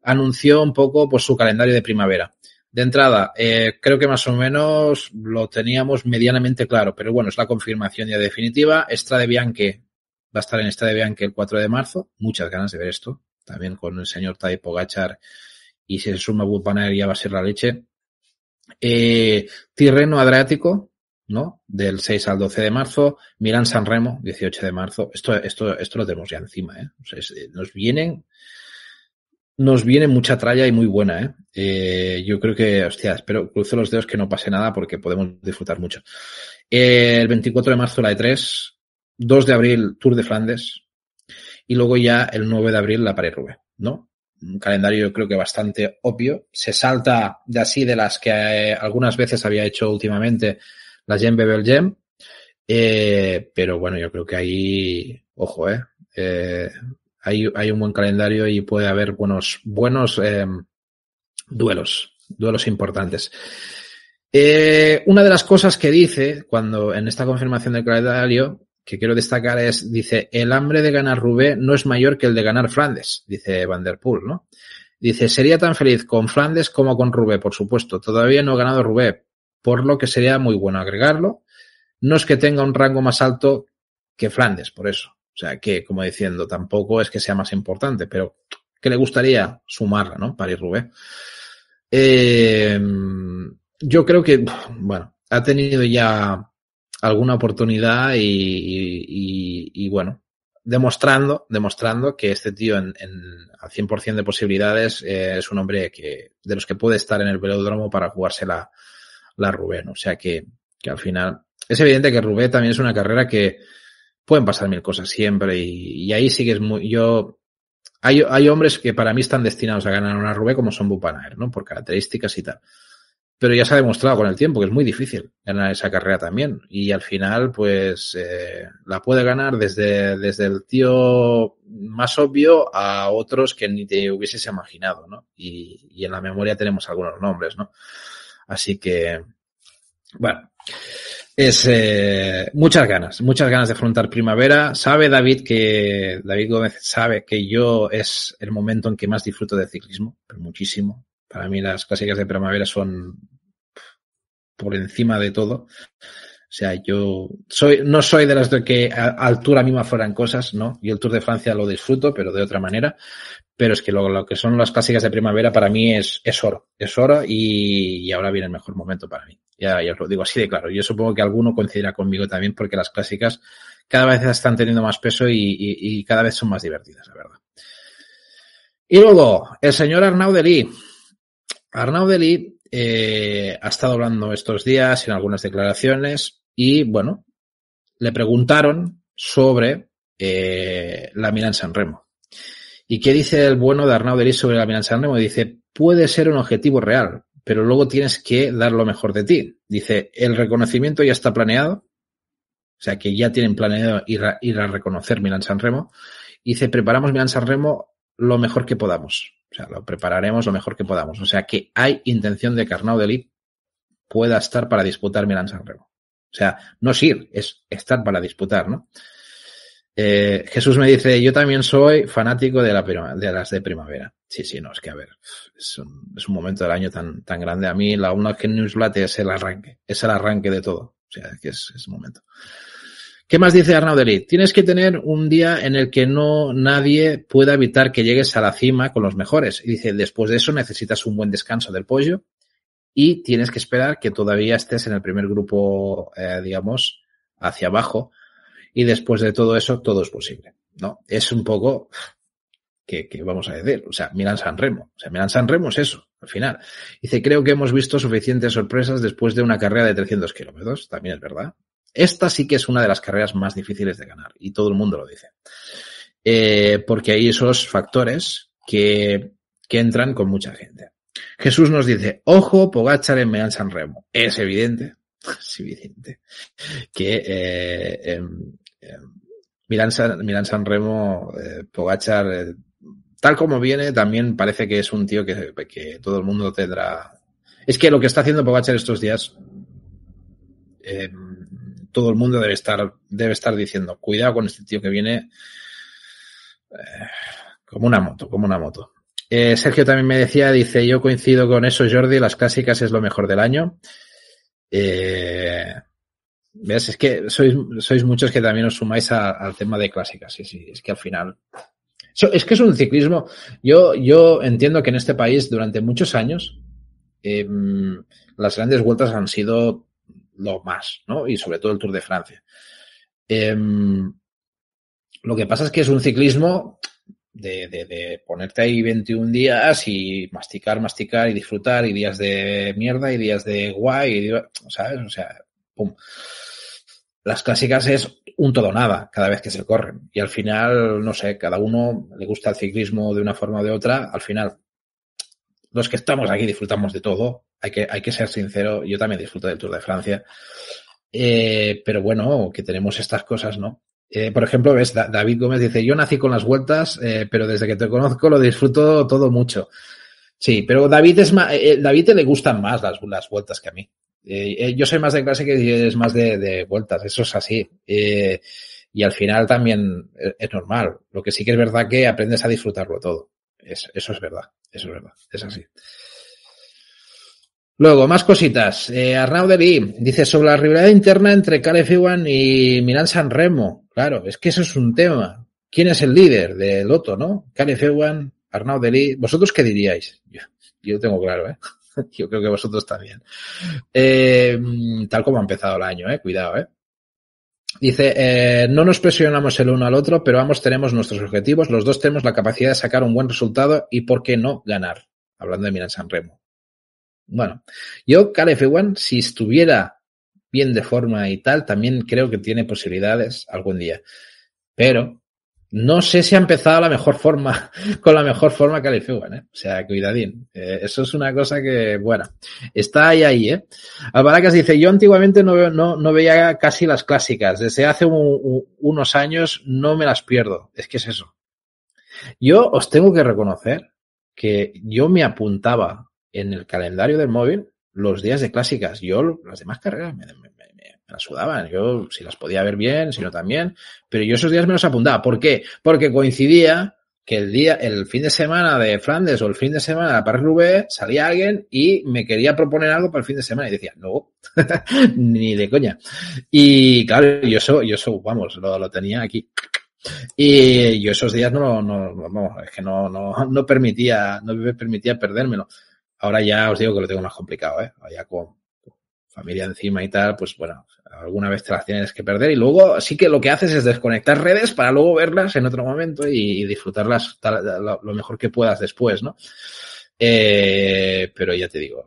anunció un poco pues, su calendario de primavera. De entrada, eh, creo que más o menos lo teníamos medianamente claro, pero bueno, es la confirmación ya definitiva. Estrade Bianche va a estar en Estrade Bianche el 4 de marzo. Muchas ganas de ver esto, también con el señor Taipo Gachar y si se suma Woodbanner ya va a ser la leche. Eh, Tirreno Adriático, ¿no? Del 6 al 12 de marzo. Milán San Remo, 18 de marzo. Esto, esto, esto lo tenemos ya encima, ¿eh? eh nos vienen, nos viene mucha tralla y muy buena, ¿eh? ¿eh? Yo creo que, hostia, espero, cruzo los dedos que no pase nada porque podemos disfrutar mucho. Eh, el 24 de marzo la de 3 2 de abril Tour de Flandes y luego ya el 9 de abril la Paris-Roubaix, ¿no? un calendario yo creo que bastante obvio. Se salta de así de las que eh, algunas veces había hecho últimamente la Gem Bebel Gem. Eh, pero bueno, yo creo que ahí, ojo, eh, eh, hay, hay, un buen calendario y puede haber buenos, buenos duelos, duelos importantes. una de las cosas que dice cuando en esta confirmación del calendario que quiero destacar es, dice, el hambre de ganar Rubé no es mayor que el de ganar Flandes, dice Van der Poel, ¿no? Dice, sería tan feliz con Flandes como con Rubé, por supuesto. Todavía no ha ganado Rubé, por lo que sería muy bueno agregarlo. No es que tenga un rango más alto que Flandes, por eso. O sea, que, como diciendo, tampoco es que sea más importante, pero que le gustaría sumarla, ¿no? París-Rubé. Eh, yo creo que, bueno, ha tenido ya alguna oportunidad y, y, bueno, demostrando, demostrando que este tío en, en al 100% de posibilidades eh, es un hombre que, de los que puede estar en el velódromo para jugarse la, la Rubén. O sea que, que al final es evidente que Rubén también es una carrera que pueden pasar mil cosas siempre y, ahí sí es muy, yo, hay, hay hombres que para mí están destinados a ganar una rubén como son Bupanaer, ¿no? Por características y tal pero ya se ha demostrado con el tiempo que es muy difícil ganar esa carrera también. Y al final, pues eh, la puede ganar desde, desde el tío más obvio a otros que ni te hubieses imaginado, ¿no? Y, y en la memoria tenemos algunos nombres, ¿no? Así que, bueno, es eh, muchas ganas, muchas ganas de afrontar primavera. Sabe David que, David Gómez sabe que yo es el momento en que más disfruto del ciclismo, pero muchísimo, para mí las clásicas de primavera son por encima de todo. O sea, yo soy, no soy de las de que a altura misma fueran cosas, ¿no? y el Tour de Francia lo disfruto, pero de otra manera. Pero es que lo, lo que son las clásicas de primavera para mí es, es oro, es oro y, ahora viene el mejor momento para mí. Ya, os lo digo así de claro. Yo supongo que alguno coincidirá conmigo también porque las clásicas cada vez están teniendo más peso y, y cada vez son más divertidas, la verdad. Y luego, el señor Arnaud Delí. Arnaud Delí eh, ha estado hablando estos días en algunas declaraciones y, bueno, le preguntaron sobre eh, la Milan San Remo. ¿Y qué dice el bueno de Arnaud Delis sobre la Milan San Remo? Dice, puede ser un objetivo real, pero luego tienes que dar lo mejor de ti. Dice, el reconocimiento ya está planeado, o sea que ya tienen planeado ir a, ir a reconocer Milan San Remo. Dice, preparamos Milan San Remo lo mejor que podamos. O sea, lo prepararemos lo mejor que podamos. O sea, que hay intención de que Arnaud de pueda estar para disputar Milan sanremo O sea, no es ir, es estar para disputar, ¿no? Eh, Jesús me dice, yo también soy fanático de, las de primavera. Sí, sí, no, es que a ver, es un, momento del año tan, tan grande. A mí la una que newsletter es el arranque, es el arranque de todo. O sea, que es un momento. ¿Qué más dice Arnaud Tienes que tener un día en el que no nadie pueda evitar que llegues a la cima con los mejores. Y dice, después de eso necesitas un buen descanso del pollo y tienes que esperar que todavía estés en el primer grupo, eh, digamos, hacia abajo. Y después de todo eso, todo es posible. ¿No? Es un poco que, vamos a decir, o sea, Milan San Remo. O sea, Milan San Remo es eso, al final. Dice, creo que hemos visto suficientes sorpresas después de una carrera de 300 kilómetros. También es verdad. Esta sí que es una de las carreras más difíciles de ganar y todo el mundo lo dice. Eh, porque hay esos factores que, que entran con mucha gente. Jesús nos dice, ojo, Pogachar en Meal San Remo. Es evidente, es evidente, que eh, San, Remo, eh, Pogachar, eh, tal como viene, también parece que es un tío que, que, todo el mundo tendrá. Es que lo que está haciendo Pogachar estos días todo el mundo debe estar, debe estar diciendo, cuidado con este tío que viene eh, como una moto, como una moto. Eh, Sergio también me decía, dice, yo coincido con eso, Jordi, las clásicas es lo mejor del año. Eh, es que sois, muchos que también os sumáis al tema de clásicas. es que al final. es que es un ciclismo. Yo, yo entiendo que en este país durante muchos años em, las grandes vueltas han sido lo más, ¿no? Y sobre todo el Tour de Francia. Em, lo que pasa es que es un ciclismo de, ponerte ahí 21 días y masticar, masticar y disfrutar, y días de mierda, y días de guay, ¿sabes? O sea, Las clásicas es un todo nada cada vez que se corren. Y al final, no sé, cada uno le gusta el ciclismo de una forma o de otra. Al final, los que estamos aquí disfrutamos de todo. Hay que, hay que ser sincero, yo también disfruto del Tour de Francia. Eh, pero bueno, que tenemos estas cosas, ¿no? Eh, por ejemplo, ves, David Gómez dice, yo nací con las vueltas, eh, pero desde que te conozco lo disfruto todo mucho. Sí, pero David es David le gustan más las, las vueltas que a mí. yo soy más de clase que es más de, de, vueltas, eso es así. y al final también es normal. Lo que sí que es verdad que aprendes a disfrutarlo todo eso es verdad, eso es verdad, es así. Luego, más cositas. Eh, Arnaud Deli dice sobre la rivalidad interna entre Caleb 1 y Milan Remo. Claro, es que eso es un tema. ¿Quién es el líder del Loto, no? Caleb Ewan, Arnaud Delí, ¿Vosotros qué diríais? Yo, tengo claro, ¿eh? Yo creo que vosotros también. Eh, tal como ha empezado el año, ¿eh? Cuidado, ¿eh? Dice, eh, no nos presionamos el uno al otro, pero ambos tenemos nuestros objetivos, los dos tenemos la capacidad de sacar un buen resultado y, ¿por qué no, ganar? Hablando de Miran Sanremo. Bueno, yo, Kale f si estuviera bien de forma y tal, también creo que tiene posibilidades algún día. Pero no sé si ha empezado la mejor forma, con la mejor forma que fue ¿eh? O sea, cuidadín. Eh, eso es una cosa que, bueno, está ahí, ahí, ¿eh? Albaracas dice, yo antiguamente no, no, veía casi las clásicas. Desde hace unos años no me las pierdo. Es que es eso. Yo os tengo que reconocer que yo me apuntaba en el calendario del móvil los días de clásicas. Yo las demás carreras me, me me las sudaban. Yo, si las podía ver bien, si no también. Pero yo esos días me los apuntaba. ¿Por qué? Porque coincidía que el día, el fin de semana de Flandes o el fin de semana de París Roubaix salía alguien y me quería proponer algo para el fin de semana y decía, no, ni de coña. Y claro, yo eso, yo eso, vamos, lo, lo tenía aquí. Y yo esos días no, no, no es que no, no, no permitía, no me permitía perdérmelo. Ahora ya os digo que lo tengo más complicado, ¿eh? Allá con familia encima y tal, pues bueno, alguna vez te las tienes que perder y luego sí que lo que haces es desconectar redes para luego verlas en otro momento y, disfrutarlas lo mejor que puedas después, ¿no? Eh, pero ya te digo,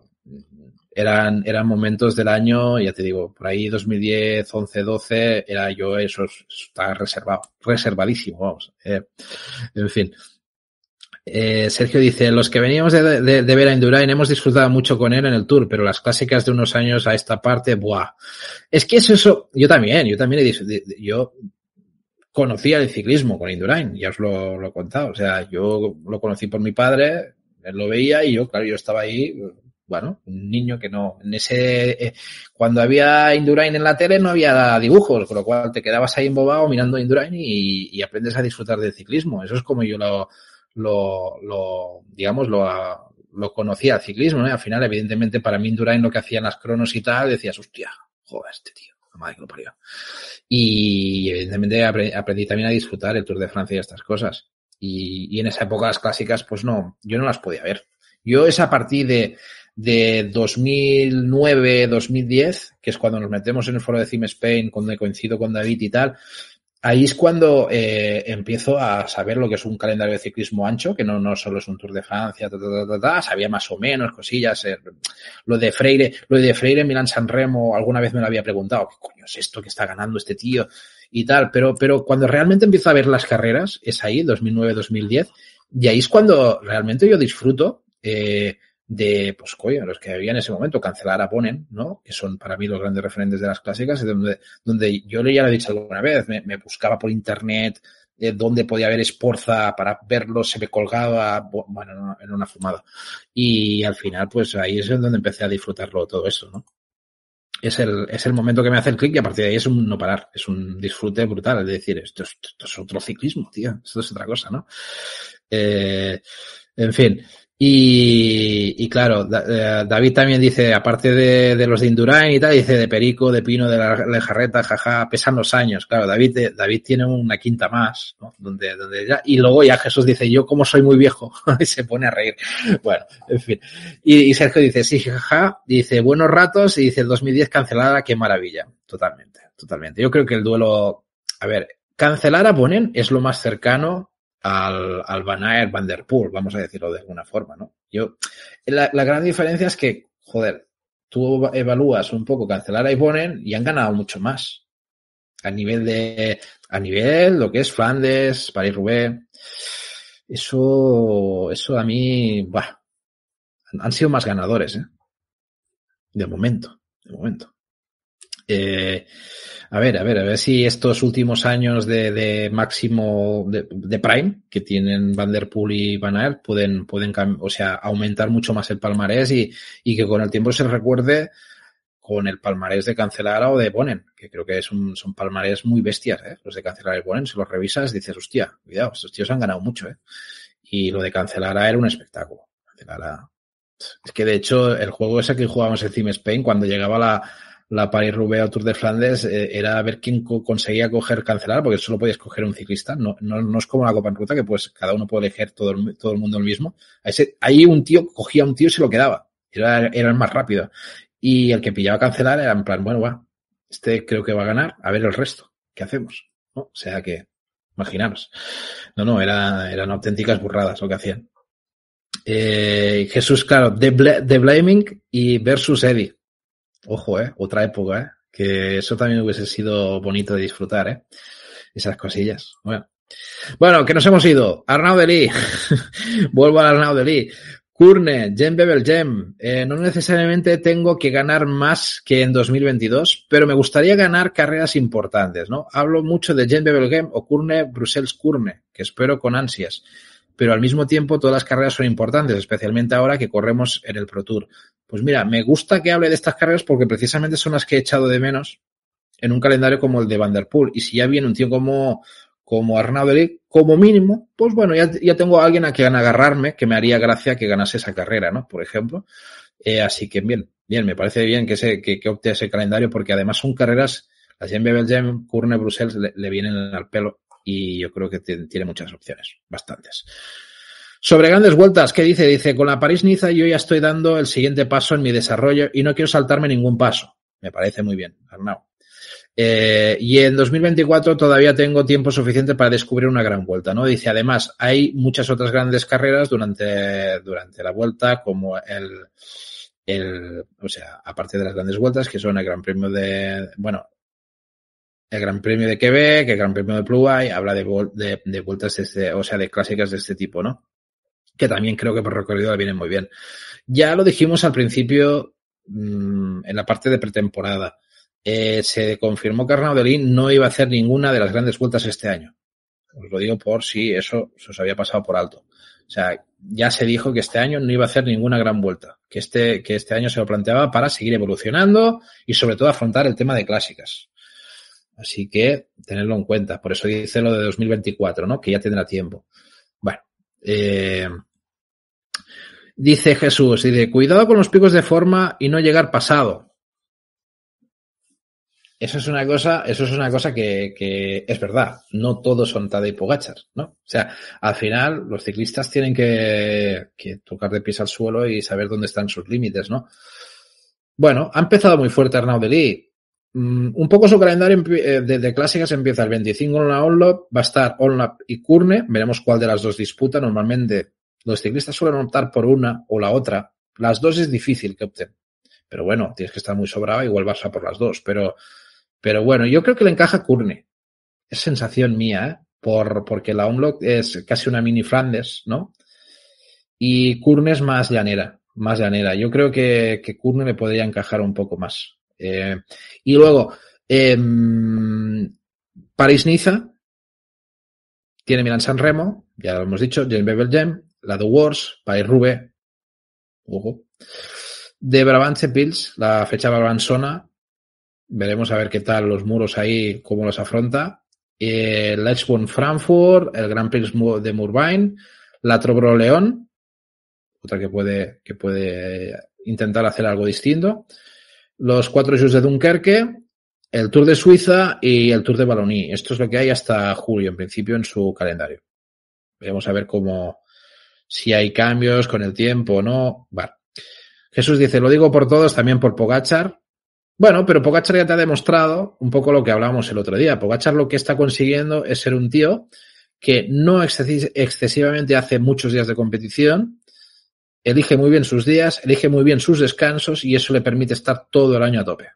eran, eran momentos del año, ya te digo, por ahí 2010, 11, 12, era yo, eso está reservado, reservadísimo, vamos. Eh, en fin. Eh, Sergio dice, los que veníamos de, ver a Indurain hemos disfrutado mucho con él en el tour, pero las clásicas de unos años a esta parte, buah. Es que es eso, yo también, yo también he yo conocía el ciclismo con Indurain, ya os lo, he contado, o sea, yo lo conocí por mi padre, él lo veía y yo, claro, yo estaba ahí, bueno, un niño que no, en ese, eh, cuando había Indurain en la tele no había dibujos, con lo cual te quedabas ahí embobado mirando Indurain y aprendes a disfrutar del ciclismo, eso es como yo lo lo, lo digamos, lo, lo conocía al ciclismo, ¿no? al final, evidentemente, para mí en lo que hacían las cronos y tal, decías, hostia, joder, este tío, la madre que lo parió. Y evidentemente aprendí también a disfrutar el Tour de Francia y estas cosas. Y, en esa época las clásicas, pues no, yo no las podía ver. Yo es a partir de, de 2009, 2010, que es cuando nos metemos en el foro de Cime Spain, cuando coincido con David y tal, ahí es cuando eh, empiezo a saber lo que es un calendario de ciclismo ancho, que no, no solo es un Tour de Francia, sabía más o menos cosillas. Eh, lo de Freire, lo de Freire, Milán San Remo, alguna vez me lo había preguntado, ¿qué coño es esto que está ganando este tío? Y tal, pero, pero cuando realmente empiezo a ver las carreras, es ahí, 2009-2010, y ahí es cuando realmente yo disfruto. Eh, de, pues, coño, los que había en ese momento, cancelar a Ponen, ¿no? Que son para mí los grandes referentes de las clásicas, donde, donde yo ya lo he dicho alguna vez, me, buscaba por internet eh, dónde podía haber Esporza para verlo, se me colgaba, bueno, en una, fumada. Y al final, pues ahí es donde empecé a disfrutarlo todo eso, ¿no? Es el, es el momento que me hace el clic y a partir de ahí es un no parar, es un disfrute brutal, es decir, esto es, otro ciclismo, tío, esto es otra cosa, ¿no? Eh, en fin, y, claro, eh, David también dice, aparte de, los de Indurain y tal, dice de Perico, de Pino, de la Lejarreta, jaja, pesan los años. Claro, David, eh, David tiene una quinta más, ¿no? Donde, donde ya, y luego ya Jesús dice, yo como soy muy viejo, y se pone a reír. Bueno, en fin. Y, Sergio dice, sí, jaja, dice, buenos ratos, y dice, el 2010 cancelada, qué maravilla. Totalmente, totalmente. Yo creo que el duelo, a ver, cancelar ponen, es lo más cercano al, al Van Der Poel, vamos a decirlo de alguna forma, ¿no? Yo, la, gran diferencia es que, joder, tú evalúas un poco cancelar a Ibonen y han ganado mucho más. A nivel de, a nivel lo que es Flandes, París-Roubaix, eso, eso a mí, bah, han sido más ganadores, ¿eh? De momento, de momento. Eh, a ver, a ver, a ver si estos últimos años de, máximo de, Prime que tienen Van Der Poel y Van Aert pueden, pueden o sea, aumentar mucho más el palmarés y, y que con el tiempo se recuerde con el palmarés de Cancelara o de Bonen, que creo que es son palmarés muy bestias, ¿eh? los de Cancelara y Bonen, se los revisas dices, hostia, cuidado, estos tíos han ganado mucho, ¿eh? Y lo de Cancelara era un espectáculo. Es que de hecho el juego ese que jugábamos en Team Spain, cuando llegaba la, la Paris-Roubaix Tour de Flandes eh, era ver quién conseguía coger, cancelar, porque solo podía coger un ciclista. No, no, es como la Copa en Ruta, que pues cada uno puede elegir todo el, todo el mundo el mismo. ahí un tío cogía a un tío y se lo quedaba. Era, era el más rápido. Y el que pillaba cancelar era en plan, bueno, va, este creo que va a ganar, a ver el resto. ¿Qué hacemos? O sea que, imaginaros. No, no, era, eran auténticas burradas lo que hacían. Eh, Jesús, claro, de, de Blaming y versus Eddie ojo, ¿eh? Otra época, ¿eh? Que eso también hubiese sido bonito de disfrutar, ¿eh? Esas cosillas. Bueno. Bueno, que nos hemos ido. Arnaud Delí. Vuelvo al Arnaud Delí. Kurne, Gem Bebel eh, no necesariamente tengo que ganar más que en 2022, pero me gustaría ganar carreras importantes, ¿no? Hablo mucho de Gem Bebel o Kurne Brussels Kurne, que espero con ansias pero al mismo tiempo todas las carreras son importantes, especialmente ahora que corremos en el Pro Tour. Pues mira, me gusta que hable de estas carreras porque precisamente son las que he echado de menos en un calendario como el de Vanderpool. Y si ya viene un tío como, como Lee, como mínimo, pues bueno, ya, ya, tengo a alguien a quien agarrarme que me haría gracia que ganase esa carrera, ¿no? Por ejemplo. Eh, así que bien, bien, me parece bien que, se, que, opte ese calendario porque además son carreras, las de Belgium, Curne, Bruselas le vienen al pelo y yo creo que tiene muchas opciones, bastantes. Sobre grandes vueltas, ¿qué dice? Dice, con la París-Niza yo ya estoy dando el siguiente paso en mi desarrollo y no quiero saltarme ningún paso. Me parece muy bien, Arnau. Eh, y en 2024 todavía tengo tiempo suficiente para descubrir una gran vuelta, ¿no? Dice, además, hay muchas otras grandes carreras durante, durante la vuelta, como el, el, o sea, aparte de las grandes vueltas, que son el Gran Premio de, bueno, el Gran Premio de Quebec, el Gran Premio de Pluay habla de, vueltas, de este, o sea, de clásicas de este tipo, ¿no? Que también creo que por recorrido le viene muy bien. Ya lo dijimos al principio mm, en la parte de pretemporada. Eh, se confirmó que Arnaudelín no iba a hacer ninguna de las grandes vueltas este año. Os lo digo por si eso se os había pasado por alto. O sea, ya se dijo que este año no iba a hacer ninguna gran vuelta, que este, que este año se lo planteaba para seguir evolucionando y sobre todo afrontar el tema de clásicas. Así que tenerlo en cuenta. Por eso dice lo de 2024, ¿no? Que ya tendrá tiempo. Bueno. Eh, dice Jesús, y dice, cuidado con los picos de forma y no llegar pasado. Eso es una cosa, eso es una cosa que, es verdad. No todos son Tadej Pogachar, ¿no? O sea, al final los ciclistas tienen que, tocar de pies al suelo y saber dónde están sus límites, ¿no? Bueno, ha empezado muy fuerte Arnaud Delis Mm, un poco su calendario eh, de, clásicas empieza el 25 en la Onlap, va a estar Onlap y Curne, veremos cuál de las dos disputa. Normalmente los ciclistas suelen optar por una o la otra. Las dos es difícil que opten. Pero bueno, tienes que estar muy sobrada, igual vas a por las dos. Pero, pero bueno, yo creo que le encaja Curne. Es sensación mía, ¿eh? Por, porque la Onlap es casi una mini Flandes, ¿no? Y Curne es más llanera, más llanera. Yo creo que, que Curne le podría encajar un poco más. Eh, y luego, em, París-Niza tiene Milan-San Remo, ya lo hemos dicho, James bebel Gem, la de Wars, París-Roubaix, de Brabant-Cepils, la fecha Brabanzona, veremos a ver qué tal los muros ahí, cómo los afronta, eh, Frankfurt, el Grand Prix de Murbain, la Trobro-León, otra que puede, que puede intentar hacer algo distinto, los cuatro Jus de Dunkerque, el Tour de Suiza y el Tour de Baloní. Esto es lo que hay hasta julio, en principio, en su calendario. Vamos a ver cómo, si hay cambios con el tiempo o no. Jesús dice, lo digo por todos, también por Pogachar. Bueno, pero Pogachar ya te ha demostrado un poco lo que hablábamos el otro día. Pogachar lo que está consiguiendo es ser un tío que no excesivamente hace muchos días de competición, elige muy bien sus días, elige muy bien sus descansos y eso le permite estar todo el año a tope.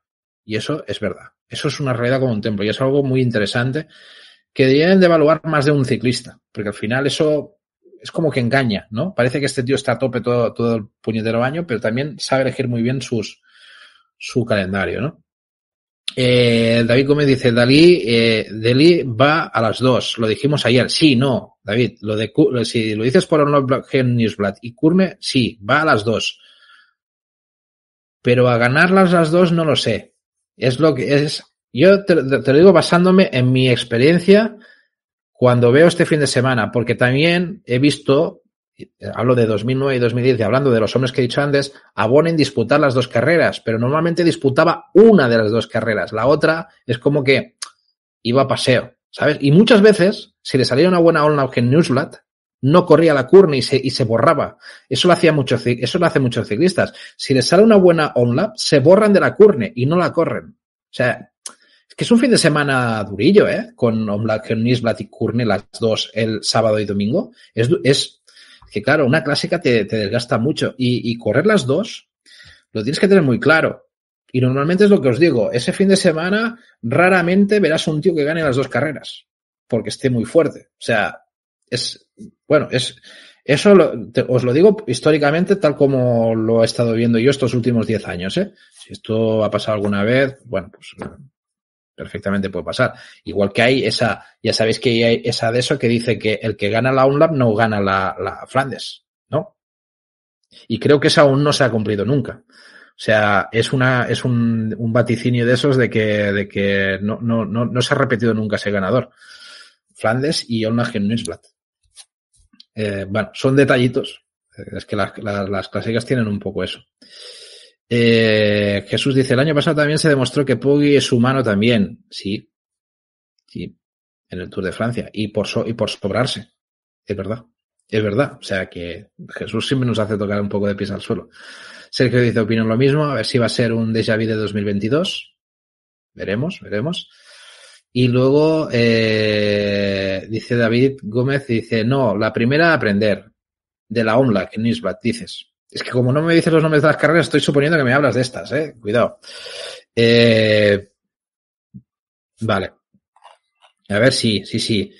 Y eso es verdad. Eso es una realidad como un templo y es algo muy interesante que deberían de evaluar más de un ciclista, porque al final eso es como que engaña, ¿no? Parece que este tío está a tope todo, todo el puñetero año, pero también sabe elegir muy bien sus, su calendario, ¿no? Eh, David Gómez dice, Dalí, eh, va a las dos. Lo dijimos ayer. Sí, no, David, lo de, si lo dices por Newsblad y Curme, sí, va a las dos. Pero a ganarlas las dos no lo sé. Es lo que es. Yo te, te lo digo basándome en mi experiencia cuando veo este fin de semana, porque también he visto eh, hablo de 2009 y 2010, hablando de los hombres que he dicho antes, abonen disputar las dos carreras, pero normalmente disputaba una de las dos carreras. La otra es como que iba a paseo, ¿sabes? Y muchas veces, si le salía una buena online en Newsblad, no corría la curne y se, borraba. Eso lo, hacía muchos, eso lo hacen muchos ciclistas. Si le sale una buena on se borran de la curne y no la corren. O sea, es que es un fin de semana durillo, ¿eh? Con on-lap, y curne, las dos, el sábado y domingo. es que claro, una clásica te, te desgasta mucho y, correr las dos lo tienes que tener muy claro. Y normalmente es lo que os digo, ese fin de semana raramente verás un tío que gane las dos carreras porque esté muy fuerte. O sea, es, bueno, es, eso os lo digo históricamente tal como lo he estado viendo yo estos últimos 10 años. ¿eh? Si esto ha pasado alguna vez, bueno, pues perfectamente puede pasar. Igual que hay esa, ya sabéis que hay esa de eso que dice que el que gana la UNLAP no gana la, la Flandes, ¿no? Y creo que esa aún no se ha cumplido nunca. O sea, es una, es un, un vaticinio de esos de que, de que no, no, no, se ha repetido nunca ese ganador. Flandes y Olmagen flat Eh, bueno, son detallitos. Es que las, las clásicas tienen un poco eso. Eh, Jesús dice, el año pasado también se demostró que Poggi es humano también. Sí, sí, en el Tour de Francia. Y por, y por sobrarse. Es verdad. Es verdad. O sea que Jesús siempre nos hace tocar un poco de pies al suelo. Sergio dice, opinión lo mismo. A ver si va a ser un déjà vu de 2022. Veremos, veremos. Y luego eh, dice David Gómez, dice, no, la primera a aprender de la OMLAC que Nisbat, dices. Es que como no me dices los nombres de las carreras, estoy suponiendo que me hablas de estas, ¿eh? Cuidado. Eh, vale. A ver, sí, sí, sí.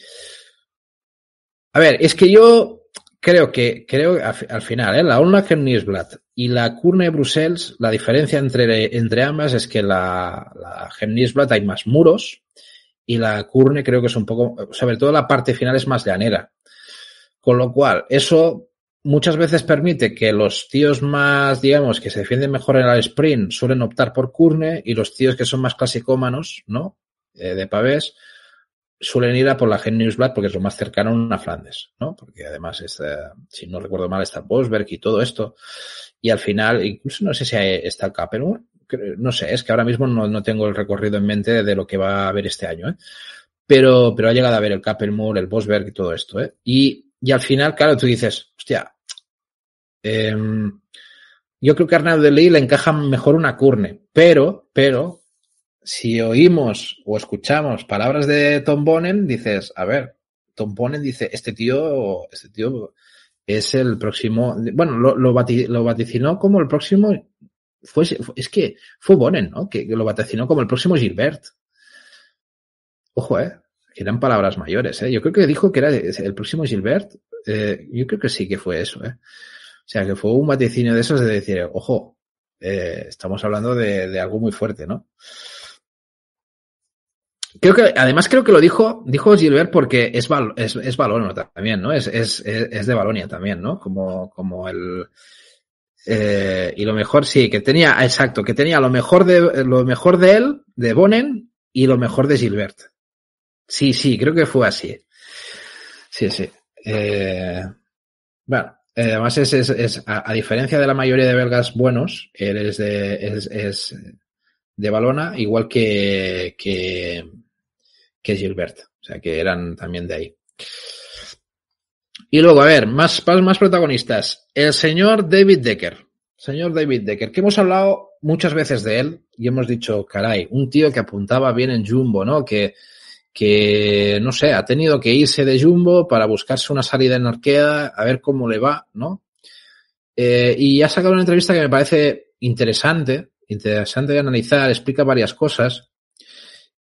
A ver, es que yo creo que, creo al final, ¿eh? la Olna Gemnisblad y la Curne Brussels, la diferencia entre, entre ambas es que la, la Gemnisblad hay más muros y la Curne creo que es un poco, sobre todo la parte final es más llanera. Con lo cual, eso muchas veces permite que los tíos más, digamos, que se defienden mejor en el sprint suelen optar por Kurne y los tíos que son más clasicómanos, ¿no? Eh, de pavés, suelen ir a por la Genius Black porque es lo más cercano a Flandes, ¿no? Porque además, eh, si no recuerdo mal, está Bosberg y todo esto. Y al final, incluso no sé si está el no sé, es que ahora mismo no, tengo el recorrido en mente de lo que va a haber este año, ¿eh? Pero, pero ha llegado a ver el Kappelmoor, el Bosberg y todo esto, ¿eh? Y, y al final, claro, tú dices, hostia, Em, yo creo que a Arnaud Lee le encaja mejor una curne, pero, pero, si oímos o escuchamos palabras de Tom Bonen, dices, a ver, Tom Bonen dice, este tío, este tío es el próximo, bueno, lo, lo, lo vaticinó como el próximo, fue, es que fue Bonen, ¿no? Que, lo vaticinó como el próximo Gilbert. Ojo, eh, eran palabras mayores, eh. Yo creo que dijo que era el próximo Gilbert, eh, yo creo que sí que fue eso, eh. O sea, que fue un vaticinio de esos de decir, ojo, eh, estamos hablando de, algo muy fuerte, ¿no? Creo que, además creo que lo dijo, dijo Gilbert porque es, balón, es, es también, ¿no? Es, de Balonia también, ¿no? Como, como el, eh, y lo mejor, sí, que tenía, ah, exacto, que tenía lo mejor de, lo mejor de él, de Bonen, y lo mejor de Gilbert. Sí, sí, creo que fue así. Sí, sí. Eh, bueno, eh, además, es, a, diferencia de la mayoría de belgas buenos, él es de, es, de Balona, igual que, que, que Gilbert. O sea, que eran también de ahí. Y luego, a ver, más, más protagonistas. El señor David Decker. Señor David Decker, que hemos hablado muchas veces de él y hemos dicho, caray, un tío que apuntaba bien en Jumbo, ¿no? Que, que, no sé, ha tenido que irse de Jumbo para buscarse una salida en Arqueda, a ver cómo le va, ¿no? Eh, y ha sacado una entrevista que me parece interesante, interesante de analizar, explica varias cosas.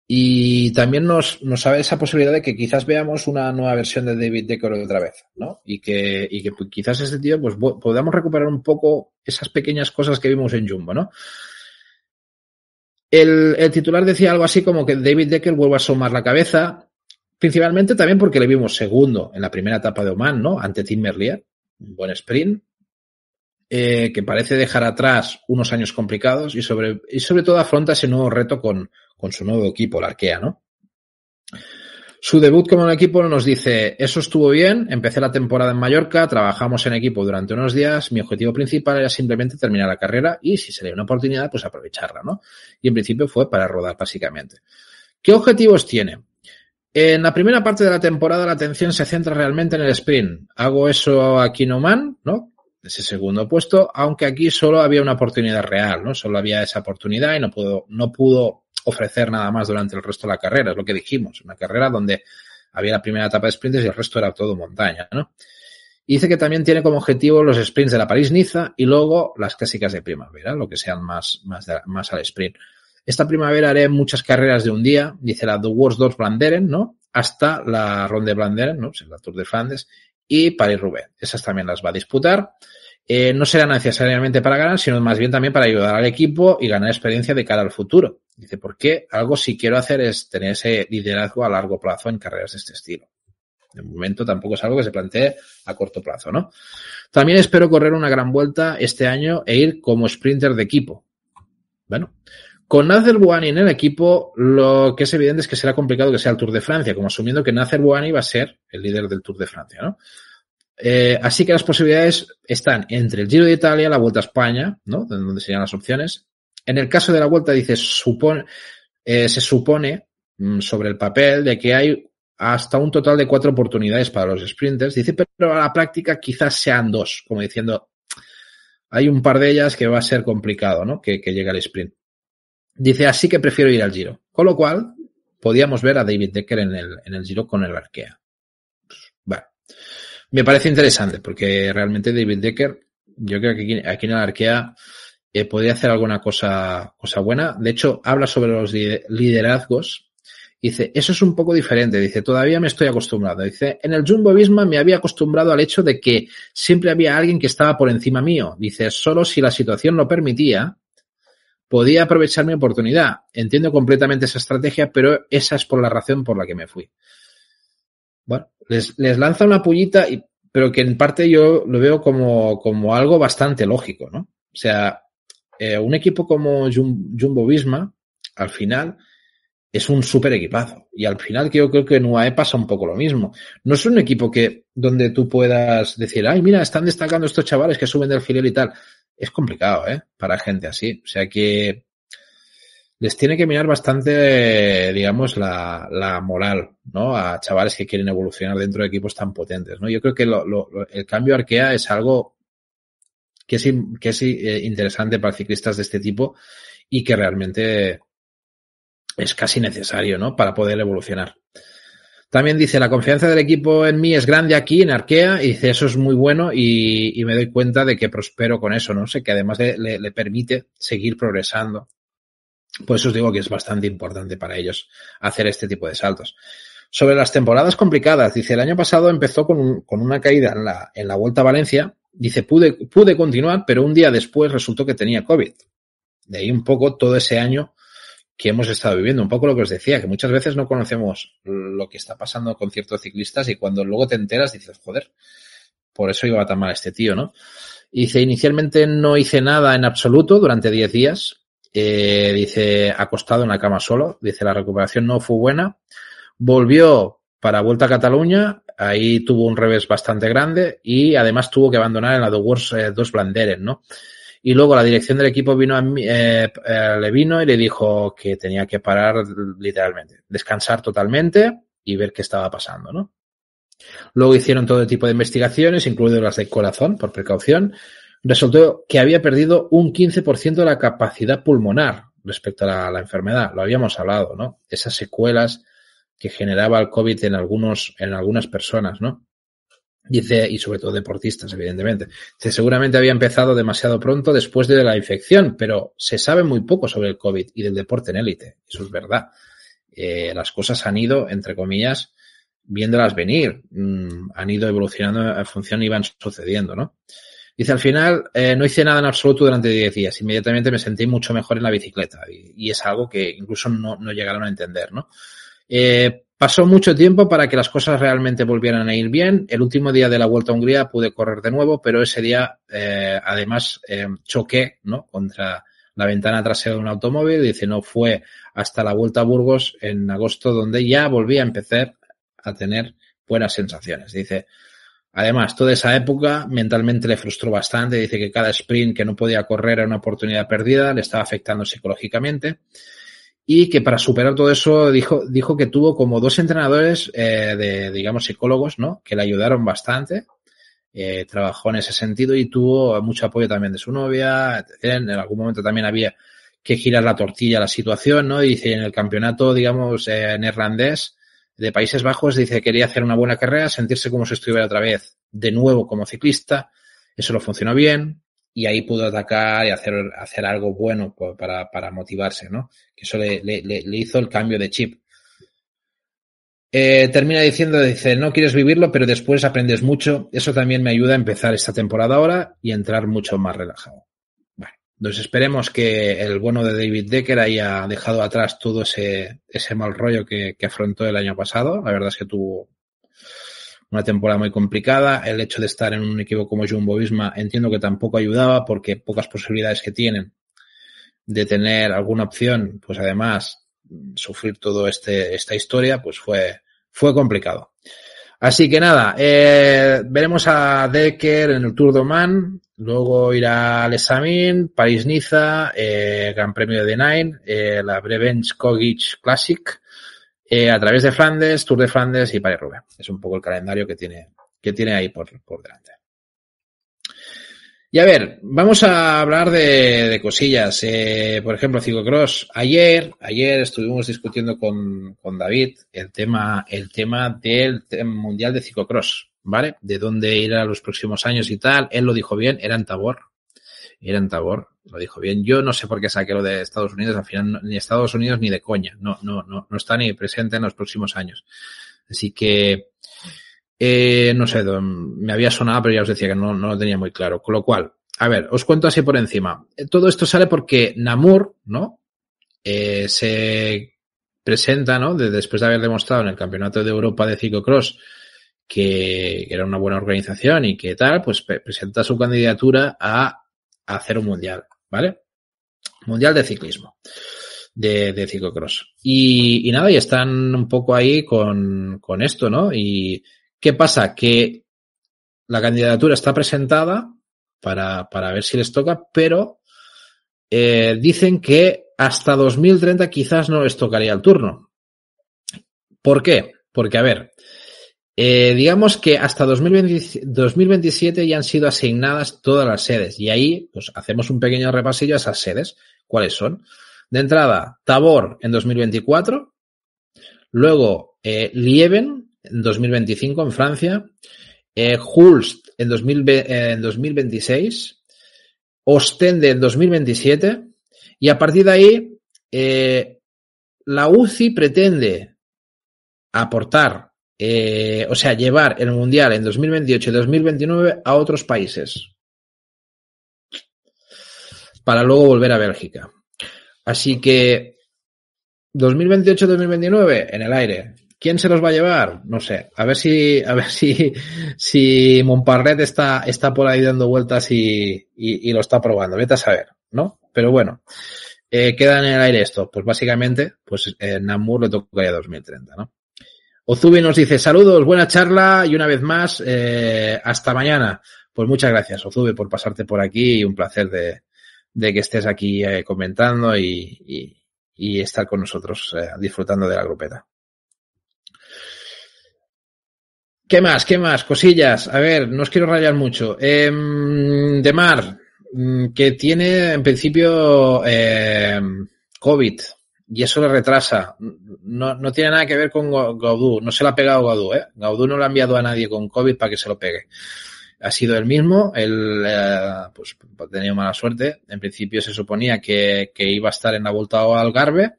Y también nos, nos esa posibilidad de que quizás veamos una nueva versión de David Decker otra vez, ¿no? Y que, y que pues, quizás ese tío, pues podamos recuperar un poco esas pequeñas cosas que vimos en Jumbo, ¿no? El, titular decía algo así como que David Decker vuelve a asomar la cabeza, principalmente también porque le vimos segundo en la primera etapa de Oman, ¿no? Ante Tim Merlier, un buen sprint, eh, que parece dejar atrás unos años complicados y sobre, y sobre todo afronta ese nuevo reto con, con su nuevo equipo, la Arkea, ¿no? Su debut como un equipo nos dice, eso estuvo bien, empecé la temporada en Mallorca, trabajamos en equipo durante unos días, mi objetivo principal era simplemente terminar la carrera y si se le dio una oportunidad, pues aprovecharla, ¿no? Y en principio fue para rodar, básicamente. ¿Qué objetivos tiene? En la primera parte de la temporada la atención se centra realmente en el sprint. Hago eso aquí man, ¿no? Ese segundo puesto, aunque aquí solo había una oportunidad real, ¿no? Solo había esa oportunidad y no pudo, no pudo ofrecer nada más durante el resto de la carrera, es lo que dijimos, una carrera donde había la primera etapa de sprints y el resto era todo montaña, ¿no? Y dice que también tiene como objetivo los sprints de la París-Niza y luego las clásicas de primavera, lo que sean más, más, más al sprint. Esta primavera haré muchas carreras de un día, dice la The Worst Dos Blanderen, ¿no? Hasta la Ronde Blanderen, ¿no? La Tour de Flandes y París-Roubaix. Esas también las va a disputar. Eh, no será necesariamente para ganar, sino más bien también para ayudar al equipo y ganar experiencia de cara al futuro. Dice, ¿por qué? algo si quiero hacer es tener ese liderazgo a largo plazo en carreras de este estilo. De momento tampoco es algo que se plantee a corto plazo, ¿no? También espero correr una gran vuelta este año e ir como sprinter de equipo. Bueno, con Nacer Buani en el equipo, lo que es evidente es que será complicado que sea el Tour de Francia, como asumiendo que Nacer Buani va a ser el líder del Tour de Francia, ¿no? Eh, así que las posibilidades están entre el Giro de Italia, la Vuelta a España, ¿no? Donde serían las opciones, en el caso de la vuelta, dice, eh, se supone mm, sobre el papel de que hay hasta un total de cuatro oportunidades para los sprinters. Dice, pero a la práctica quizás sean dos, como diciendo, hay un par de ellas que va a ser complicado, ¿no? Que, que llegue al sprint. Dice, así que prefiero ir al giro. Con lo cual, podíamos ver a David Decker en el, en el giro con el arquea. Pues, me parece interesante, porque realmente David Decker, yo creo que aquí, aquí en el arquea eh, podría hacer alguna cosa, cosa buena. De hecho, habla sobre los liderazgos. Dice, eso es un poco diferente. Dice, todavía me estoy acostumbrado. Dice, en el Jumbo me había acostumbrado al hecho de que siempre había alguien que estaba por encima mío. Dice, solo si la situación lo permitía, podía aprovechar mi oportunidad. Entiendo completamente esa estrategia, pero esa es por la razón por la que me fui. Bueno, les, lanza una pullita, y, pero que en parte yo lo veo como, como algo bastante lógico, ¿no? O sea, eh, un equipo como Jumbo Visma, al final, es un súper equipazo. Y al final yo creo que en UAE pasa un poco lo mismo. No es un equipo que donde tú puedas decir, ay, mira, están destacando estos chavales que suben del filial y tal. Es complicado, ¿eh? Para gente así. O sea que les tiene que mirar bastante, digamos, la, moral, ¿no? A chavales que quieren evolucionar dentro de equipos tan potentes, ¿no? Yo creo que el cambio Arkea es algo que es, eh, interesante para ciclistas de este tipo y que realmente es casi necesario, ¿no? Para poder evolucionar. También dice, la confianza del equipo en mí es grande aquí, en Arkea, y dice, eso es muy bueno y, me doy cuenta de que prospero con eso, ¿no? Sé que además le, permite seguir progresando. Por eso os digo que es bastante importante para ellos hacer este tipo de saltos. Sobre las temporadas complicadas, dice, el año pasado empezó con, una caída en la Vuelta a Valencia Dice, pude, pude continuar, pero un día después resultó que tenía COVID. De ahí un poco todo ese año que hemos estado viviendo. Un poco lo que os decía, que muchas veces no conocemos lo que está pasando con ciertos ciclistas y cuando luego te enteras dices, joder, por eso iba tan mal este tío, ¿no? Dice, inicialmente no hice nada en absoluto durante 10 días. Eh, dice, acostado en la cama solo. Dice, la recuperación no fue buena. Volvió para Vuelta a Cataluña Ahí tuvo un revés bastante grande y además tuvo que abandonar en la The Wars 2 eh, Blanderen, ¿no? Y luego la dirección del equipo vino a eh, eh, le vino y le dijo que tenía que parar literalmente, descansar totalmente y ver qué estaba pasando, ¿no? Luego hicieron todo tipo de investigaciones, incluidas las de corazón, por precaución. Resultó que había perdido un 15% de la capacidad pulmonar respecto a la, enfermedad. Lo habíamos hablado, ¿no? Esas secuelas que generaba el COVID en algunos, en algunas personas, ¿no? Dice, y sobre todo deportistas, evidentemente. Se seguramente había empezado demasiado pronto después de la infección, pero se sabe muy poco sobre el COVID y del deporte en élite. Eso es verdad. Eh, las cosas han ido, entre comillas, viéndolas venir, mm, han ido evolucionando en función y van sucediendo, ¿no? Dice, al final, eh, no hice nada en absoluto durante 10 días. Inmediatamente me sentí mucho mejor en la bicicleta. Y, es algo que incluso no, no llegaron a entender, ¿no? Eh, pasó mucho tiempo para que las cosas realmente volvieran a ir bien. El último día de la Vuelta a Hungría pude correr de nuevo, pero ese día eh, además eh, choqué ¿no? contra la ventana trasera de un automóvil. Dice, no fue hasta la Vuelta a Burgos en agosto donde ya volví a empezar a tener buenas sensaciones. Dice, Además, toda esa época mentalmente le frustró bastante. Dice que cada sprint que no podía correr era una oportunidad perdida, le estaba afectando psicológicamente y que para superar todo eso dijo, dijo que tuvo como dos entrenadores eh, de, digamos, psicólogos, ¿no? Que le ayudaron bastante. Eh, trabajó en ese sentido y tuvo mucho apoyo también de su novia. En, algún momento también había que girar la tortilla la situación, ¿no? Y dice, en el campeonato, digamos, neerlandés de Países Bajos, dice, quería hacer una buena carrera, sentirse como si estuviera otra vez de nuevo como ciclista. Eso lo funcionó bien y ahí pudo atacar y hacer, hacer algo bueno para, para, motivarse, ¿no? Que eso le, le, hizo el cambio de chip. Eh, termina diciendo, dice, no quieres vivirlo, pero después aprendes mucho. Eso también me ayuda a empezar esta temporada ahora y entrar mucho más relajado. Bueno, entonces esperemos que el bueno de David Decker haya dejado atrás todo ese, ese mal rollo que, que afrontó el año pasado. La verdad es que tuvo una temporada muy complicada. El hecho de estar en un equipo como Jumbo Visma entiendo que tampoco ayudaba porque pocas posibilidades que tienen de tener alguna opción, pues además sufrir todo este esta historia, pues fue fue complicado. Así que nada, eh, veremos a Decker en el Tour de Oman, luego irá al examen, París-Niza, eh, Gran Premio de Nine, eh, la Brevenge Kogic Classic, eh, a través de Flandes, Tour de Flandes y Paris-Roubaix. Es un poco el calendario que tiene, que tiene ahí por, por delante. Y a ver, vamos a hablar de, cosillas. Eh, por ejemplo, Ciclocross. Ayer, ayer estuvimos discutiendo con, con, David el tema, el tema del Mundial de Ciclocross, ¿vale? De dónde ir a los próximos años y tal. Él lo dijo bien, era en Tabor. Eran Tabor lo dijo bien. Yo no sé por qué saqué lo de Estados Unidos. Al final, ni Estados Unidos ni de coña. No, no, no, no está ni presente en los próximos años. Así que, eh, no sé, me había sonado, pero ya os decía que no, no lo tenía muy claro. Con lo cual, a ver, os cuento así por encima. Todo esto sale porque Namur, ¿no? Eh, se presenta, ¿no? después de haber demostrado en el Campeonato de Europa de Ciclocross que era una buena organización y que tal, pues presenta su candidatura a hacer un mundial, ¿vale? Mundial de ciclismo, de, de ciclocross. Y, nada, y están un poco ahí con, con esto, ¿no? Y ¿qué pasa? Que la candidatura está presentada para, para ver si les toca, pero eh, dicen que hasta 2030 quizás no les tocaría el turno. ¿Por qué? Porque, a ver, eh, digamos que hasta 2027 ya han sido asignadas todas las sedes y ahí pues, hacemos un pequeño repasillo a esas sedes. ¿Cuáles son? De entrada, Tabor en 2024, luego eh, Lieven en 2025 en Francia, eh, Hulst en, eh, en 2026, Ostende en 2027 y a partir de ahí la UCI pretende aportar eh, o sea, llevar el Mundial en 2028 y 2029 a otros países para luego volver a Bélgica. Así que 2028-2029 en el aire. ¿Quién se los va a llevar? No sé. A ver si, a ver si, si Montparret está, está por ahí dando vueltas y, y, lo está probando. Vete a saber, ¿no? Pero bueno, eh, queda en el aire esto. Pues básicamente, pues eh, Namur le tocaría 2030, ¿no? Ozube nos dice saludos, buena charla y una vez más, eh, hasta mañana. Pues muchas gracias, Ozube, por pasarte por aquí y un placer de, que estés aquí eh, comentando y, estar con nosotros eh, disfrutando de la grupeta. ¿Qué más? ¿Qué más? Cosillas. A ver, no os quiero rayar mucho. Eh, em, de Mar, mm, que tiene en principio eh, COVID y eso le retrasa. No, no tiene nada que ver con Gaudú, no se le ha pegado Gaudú, ¿eh? Gaudú no lo ha enviado a nadie con COVID para que se lo pegue. Ha sido el mismo, él eh, pues ha tenido mala suerte. En principio se suponía que, que iba a estar en la vuelta al Garve,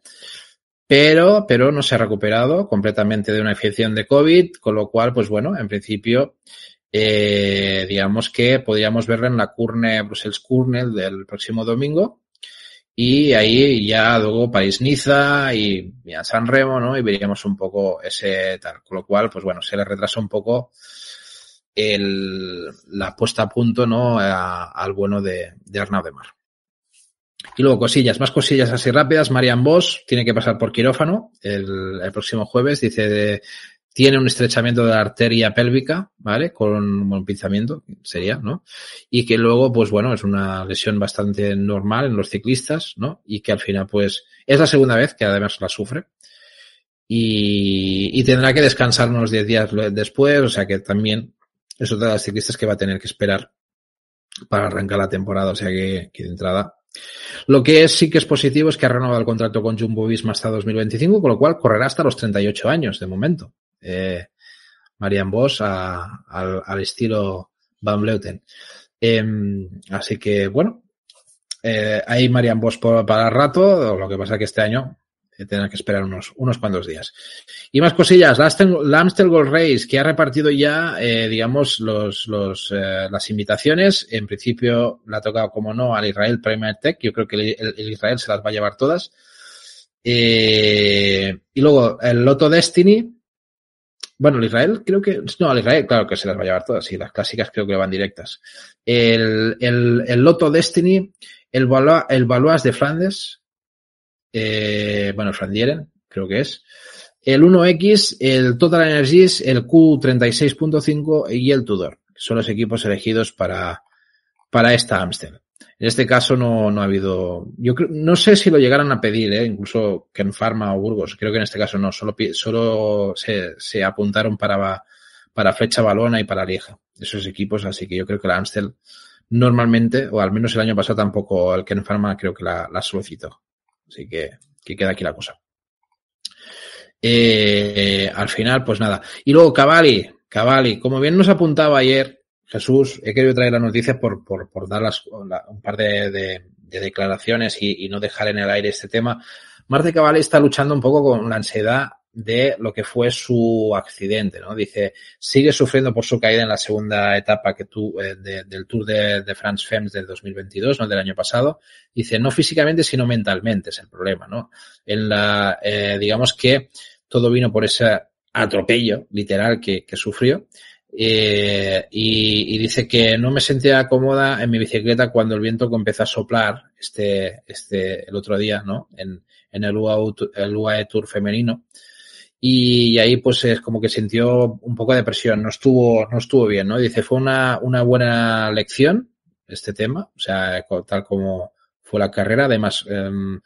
pero, pero no se ha recuperado completamente de una infección de COVID, con lo cual, pues bueno, en principio, eh, digamos que podríamos verlo en la Curne, Brussels Kurnel del próximo domingo, y ahí ya luego París-Niza y, San Remo, ¿no? Y veríamos un poco ese tal. Con lo cual, pues bueno, se le retrasa un poco el, la puesta a punto, ¿no? al bueno de, de Arnaud de Mar. Y luego cosillas, más cosillas así rápidas. Marian Bosch tiene que pasar por quirófano el, el próximo jueves. Dice de, tiene un estrechamiento de la arteria pélvica, ¿vale? Con un pinzamiento, sería, ¿no? Y que luego, pues bueno, es una lesión bastante normal en los ciclistas, ¿no? Y que al final, pues, es la segunda vez que además la sufre. Y, tendrá que descansar unos 10 días después, o sea que también es otra de las ciclistas que va a tener que esperar para arrancar la temporada, o sea que, de entrada lo que es, sí que es positivo es que ha renovado el contrato con Jumbo Visma hasta 2025, con lo cual correrá hasta los 38 años de momento. Eh, Marian Bosch al, estilo Van Bleuten em, así que, bueno, hay eh, Marian Bosch por, para rato, lo que pasa que este año eh, tendrá que esperar unos, unos cuantos días. Y más cosillas, la Amstel Gold Race, que ha repartido ya, digamos, los, las invitaciones. En principio la ha tocado, como no, al Israel Premier Tech. Yo creo que el, Israel se las va a llevar todas. y luego el Lotto Destiny, bueno, el Israel creo que. No, el Israel, claro que se las va a llevar todas. Y las clásicas creo que van directas. El, el, el Loto Destiny, el, Valois, el Valois de Flandes. Eh, bueno, Flandieren creo que es. El 1X, el Total Energies, el Q36.5 y el Tudor. Son los equipos elegidos para, para esta Amsterdam. En este caso no, no ha habido. Yo no sé si lo llegaran a pedir, ¿eh? incluso Ken Pharma o Burgos. Creo que en este caso no. Solo, solo se, se apuntaron para, para Flecha Balona y para Lieja. Esos equipos, así que yo creo que la Amstel normalmente, o al menos el año pasado tampoco, el Ken Pharma creo que la, solicitó. Así que, que queda aquí la cosa. Eh, al final, pues nada. Y luego Cavalli, Cavalli, como bien nos apuntaba ayer, Jesús, he querido traer la noticia por, por, dar un par de, declaraciones y, no dejar en el aire este tema. Marte Cabal está luchando un poco con la ansiedad de lo que fue su accidente, ¿no? Dice, sigue sufriendo por su caída en la segunda etapa que tu eh, del Tour de, France Femmes del 2022, ¿no? Del año pasado. Dice, no físicamente, sino mentalmente es el problema, ¿no? En la, eh, digamos que todo vino por ese atropello literal que sufrió eh, y, dice que no me sentía cómoda en mi bicicleta cuando el viento empezó a soplar este, este, el otro día, ¿no? En, en el, el UAE Tour femenino. Y, ahí pues es como que sintió un poco de presión, no estuvo, no estuvo bien, ¿no? dice, fue una, una buena lección este tema, o sea, tal como fue la carrera, además, em,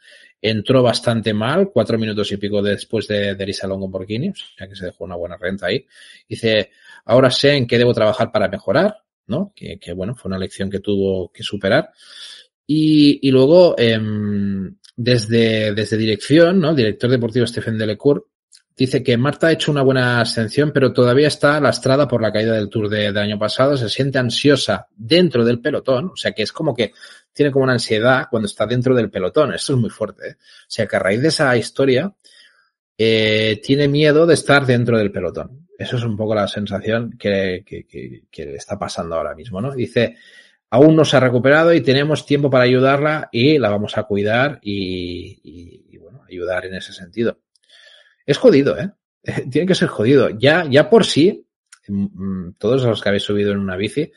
entró bastante mal, cuatro minutos y pico después de, de Longo Borghini, ya que se dejó una buena renta ahí. Dice, ahora sé en qué debo trabajar para mejorar, ¿no? Que, bueno, fue una lección que tuvo que superar. Y, luego, em, desde, desde dirección, ¿no? Director deportivo Stephen Delecourt, Dice que Marta ha hecho una buena ascensión, pero todavía está lastrada por la caída del Tour del año pasado. Se siente ansiosa dentro del pelotón. O sea que es como que tiene como una ansiedad cuando está dentro del pelotón. eso es muy fuerte. ¿eh? O sea que a raíz de esa historia, eh, tiene miedo de estar dentro del pelotón. Eso es un poco la sensación que, le está pasando ahora mismo, ¿no? Dice, aún no se ha recuperado y tenemos tiempo para ayudarla y la vamos a cuidar y, y bueno, ayudar en ese sentido. Es jodido, ¿eh? Tiene que ser jodido. Ya, ya por sí, mm, mm, todos los que habéis subido en una bici,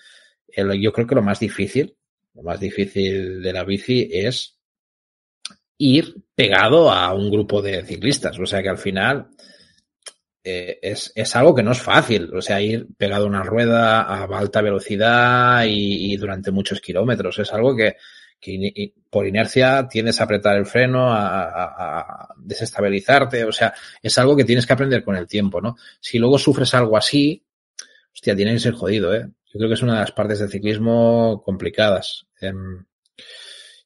yo creo que lo más difícil, lo más difícil de la bici es ir pegado a un grupo de ciclistas. O sea que al final eh, es, es, algo que no es fácil. O sea, ir pegado a una rueda a alta velocidad y durante muchos kilómetros. Es algo que, que por inercia tienes a apretar el freno, a, desestabilizarte, o sea, es algo que tienes que aprender con el tiempo, ¿no? Si luego sufres algo así, hostia, tiene que ser jodido, ¿eh? Yo creo que es una de las partes del ciclismo complicadas. Em,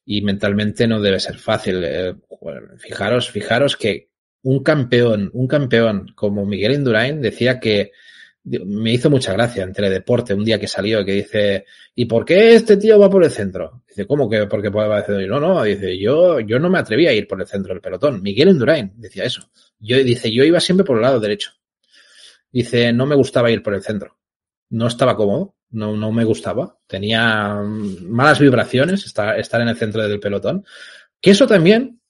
y mentalmente no debe ser fácil. Eh, fijaros, fijaros que un campeón, un campeón como Miguel Indurain decía que me hizo mucha gracia en Teledeporte un día que salió que dice, ¿y por qué este tío va por el centro? Dice, ¿cómo que porque va el centro? Y no, no, dice, yo, yo no me atreví a ir por el centro del pelotón. Miguel Endurain decía eso. Yo, dice, yo iba siempre por el lado derecho. Dice, no me gustaba ir por el centro. No estaba cómodo, no, no me gustaba. Tenía mm, malas vibraciones estar, estar en el centro del pelotón. Que eso también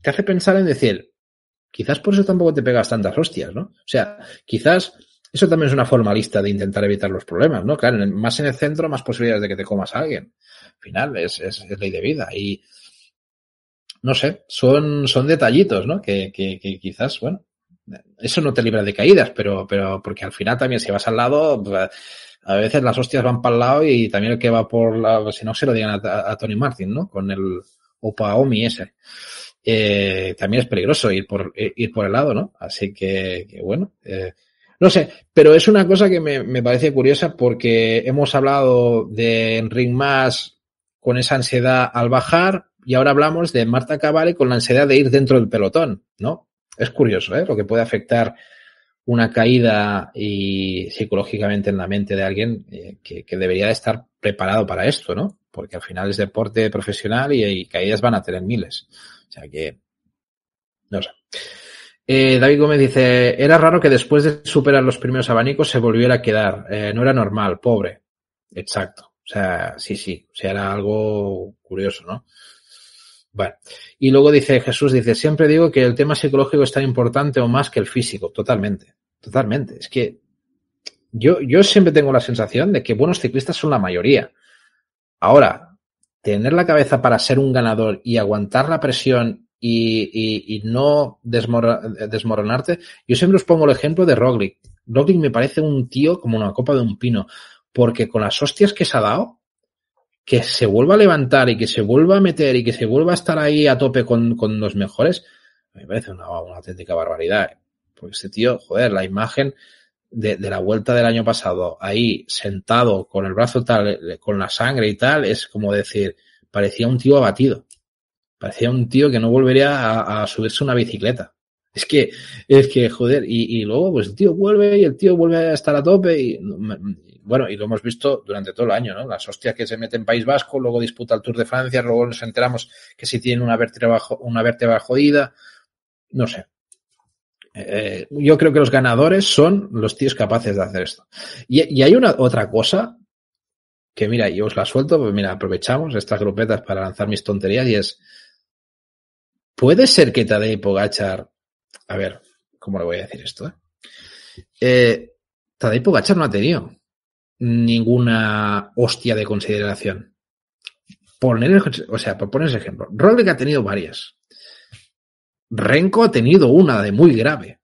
te hace pensar en decir, quizás por eso tampoco te pegas tantas hostias, ¿no? O sea, quizás eso también es una forma lista de intentar evitar los problemas, ¿no? Claro, más en el centro, más posibilidades de que te comas a alguien. Al final, es, ley de vida. Y no sé, son, son detallitos, ¿no? Que, quizás, bueno, eso no te libra de caídas, pero, pero porque al final también si vas al lado, pues, a veces las hostias van para el lado y también el que va por la, si no se lo digan a, Tony Martin, ¿no? Con el Opaomi ese. Eh, también es peligroso ir por, eh, ir por el lado, ¿no? Así que, bueno, eh, no sé, pero es una cosa que me, parece curiosa porque hemos hablado de Enric Mas con esa ansiedad al bajar y ahora hablamos de Marta Cabale con la ansiedad de ir dentro del pelotón, ¿no? Es curioso, ¿eh? Lo que puede afectar una caída y psicológicamente en la mente de alguien eh, que, que, debería estar preparado para esto, ¿no? Porque al final es deporte profesional y, y caídas van a tener miles. O sea que, no sé. Eh, David Gómez dice, era raro que después de superar los primeros abanicos se volviera a quedar. Eh, no era normal, pobre. Exacto. O sea, sí, sí. O sea, era algo curioso, ¿no? Bueno. Y luego dice Jesús, dice, siempre digo que el tema psicológico es tan importante o más que el físico. Totalmente. Totalmente. Es que yo, yo siempre tengo la sensación de que buenos ciclistas son la mayoría. Ahora, tener la cabeza para ser un ganador y aguantar la presión y, y, no desmoronarte. Yo siempre os pongo el ejemplo de Roglic. Roglic me parece un tío como una copa de un pino, porque con las hostias que se ha dado, que se vuelva a levantar y que se vuelva a meter y que se vuelva a estar ahí a tope con, los mejores, me parece una, una auténtica barbaridad. Porque este tío, joder, la imagen de, de, la vuelta del año pasado, ahí sentado con el brazo tal, con la sangre y tal, es como decir, parecía un tío abatido. Parecía un tío que no volvería a, subirse una bicicleta. Es que, es que, joder, y, luego, pues el tío vuelve y el tío vuelve a estar a tope y, bueno, y lo hemos visto durante todo el año, ¿no? Las hostias que se mete en País Vasco, luego disputa el Tour de Francia, luego nos enteramos que si tiene una vértebra, una jodida, no sé. Eh, yo creo que los ganadores son los tíos capaces de hacer esto. Y, hay una otra cosa que, mira, yo os la suelto, pues mira, aprovechamos estas grupetas para lanzar mis tonterías y es, puede ser que Tadej Pogachar. A ver, ¿cómo le voy a decir esto? Eh? Eh, Tadej Pogachar no ha tenido ninguna hostia de consideración. Poner o sea, por poner ese ejemplo, Roglic ha tenido varias. Renko ha tenido una de muy grave.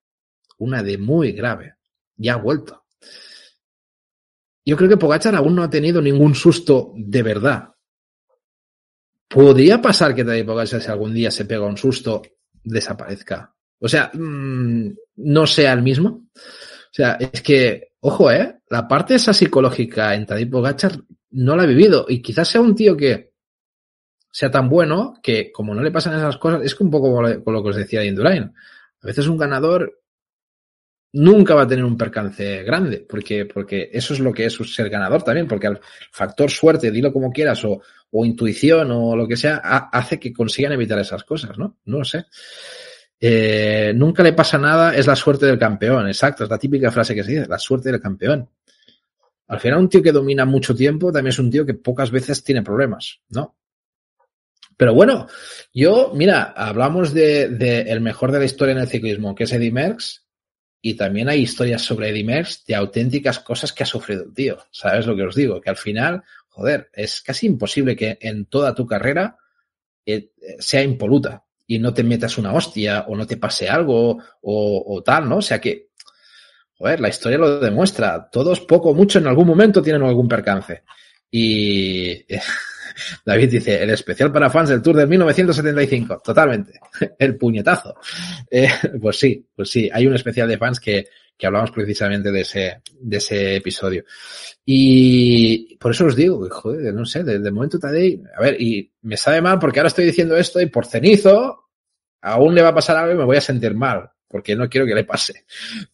Una de muy grave. Ya ha vuelto. Yo creo que Pogachar aún no ha tenido ningún susto de verdad podría pasar que Tadipo Gachar, si algún día se pega un susto, desaparezca. O sea, mm, no sea el mismo. O sea, es que, ojo, ¿eh? La parte esa psicológica en Tadipo Pogacar no la he vivido. Y quizás sea un tío que sea tan bueno que, como no le pasan esas cosas, es que un poco con lo que os decía de Indurain. A veces un ganador nunca va a tener un percance grande, porque, porque eso es lo que es ser ganador también, porque el factor suerte, dilo como quieras, o, intuición o lo que sea, hace que consigan evitar esas cosas, ¿no? No sé. Eh, nunca le pasa nada, es la suerte del campeón, exacto, es la típica frase que se dice, la suerte del campeón. Al final, un tío que domina mucho tiempo también es un tío que pocas veces tiene problemas, ¿no? Pero bueno, yo, mira, hablamos de, el mejor de la historia en el ciclismo, que es Eddy Merckx, y también hay historias sobre Eddie de auténticas cosas que ha sufrido el tío. ¿Sabes lo que os digo? Que al final, joder, es casi imposible que en toda tu carrera eh, eh, sea impoluta y no te metas una hostia o no te pase algo o, o tal, ¿no? O sea que, joder, la historia lo demuestra. Todos, poco o mucho, en algún momento tienen algún percance. Y David dice, el especial para fans del Tour de 1975. Totalmente. El puñetazo. Eh, pues sí, pues sí. Hay un especial de fans que, que hablamos precisamente de ese, de ese episodio. Y por eso os digo, joder, no sé, desde el momento Tadei, a ver, y me sabe mal porque ahora estoy diciendo esto y por cenizo aún le va a pasar algo y me voy a sentir mal, porque no quiero que le pase.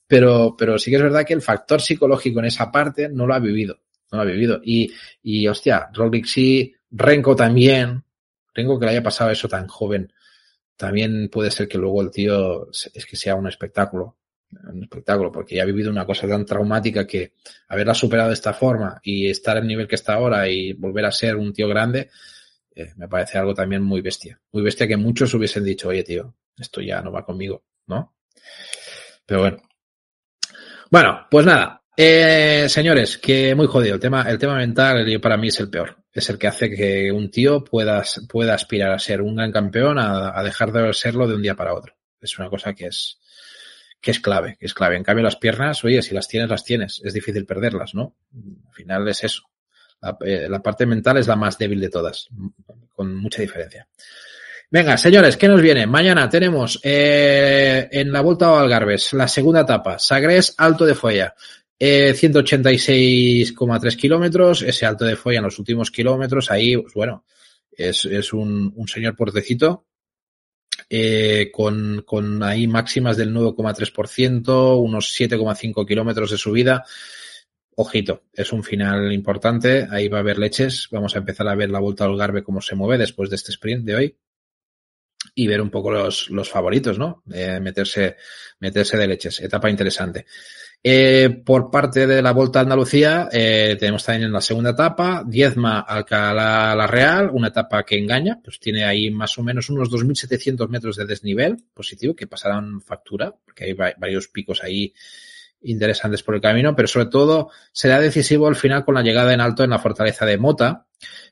Pero, pero sí que es verdad que el factor psicológico en esa parte no lo ha vivido, no lo ha vivido. Y, y hostia, Roglic sí, Renko también. Renko que le haya pasado eso tan joven. También puede ser que luego el tío es que sea un espectáculo. Un espectáculo, porque ya ha vivido una cosa tan traumática que haberla superado de esta forma y estar al nivel que está ahora y volver a ser un tío grande, eh, me parece algo también muy bestia. Muy bestia que muchos hubiesen dicho, oye, tío, esto ya no va conmigo, ¿no? Pero bueno. Bueno, pues nada, eh, señores, que muy jodido. El tema, el tema mental para mí es el peor es el que hace que un tío pueda, pueda aspirar a ser un gran campeón, a, dejar de serlo de un día para otro. Es una cosa que es, que es clave, que es clave. En cambio, las piernas, oye, si las tienes, las tienes. Es difícil perderlas, ¿no? Al final es eso. La, eh, parte mental es la más débil de todas, con mucha diferencia. Venga, señores, ¿qué nos viene? Mañana tenemos eh, en la Vuelta a Algarves la segunda etapa, Sagres Alto de Fuella. 186,3 eh, kilómetros, ese alto de foya en los últimos kilómetros, ahí, pues bueno, es, es un, un, señor portecito eh, con, con, ahí máximas del 9,3%, unos 7,5 kilómetros de subida. Ojito, es un final importante, ahí va a haber leches, vamos a empezar a ver la vuelta al Garbe cómo se mueve después de este sprint de hoy y ver un poco los, los favoritos, ¿no? Eh, meterse, meterse de leches, etapa interesante. Eh, por parte de la Vuelta a Andalucía, eh, tenemos también en la segunda etapa, Diezma Alcalá La Real, una etapa que engaña, pues tiene ahí más o menos unos 2.700 metros de desnivel positivo que pasarán factura, porque hay varios picos ahí interesantes por el camino, pero sobre todo será decisivo al final con la llegada en alto en la fortaleza de Mota,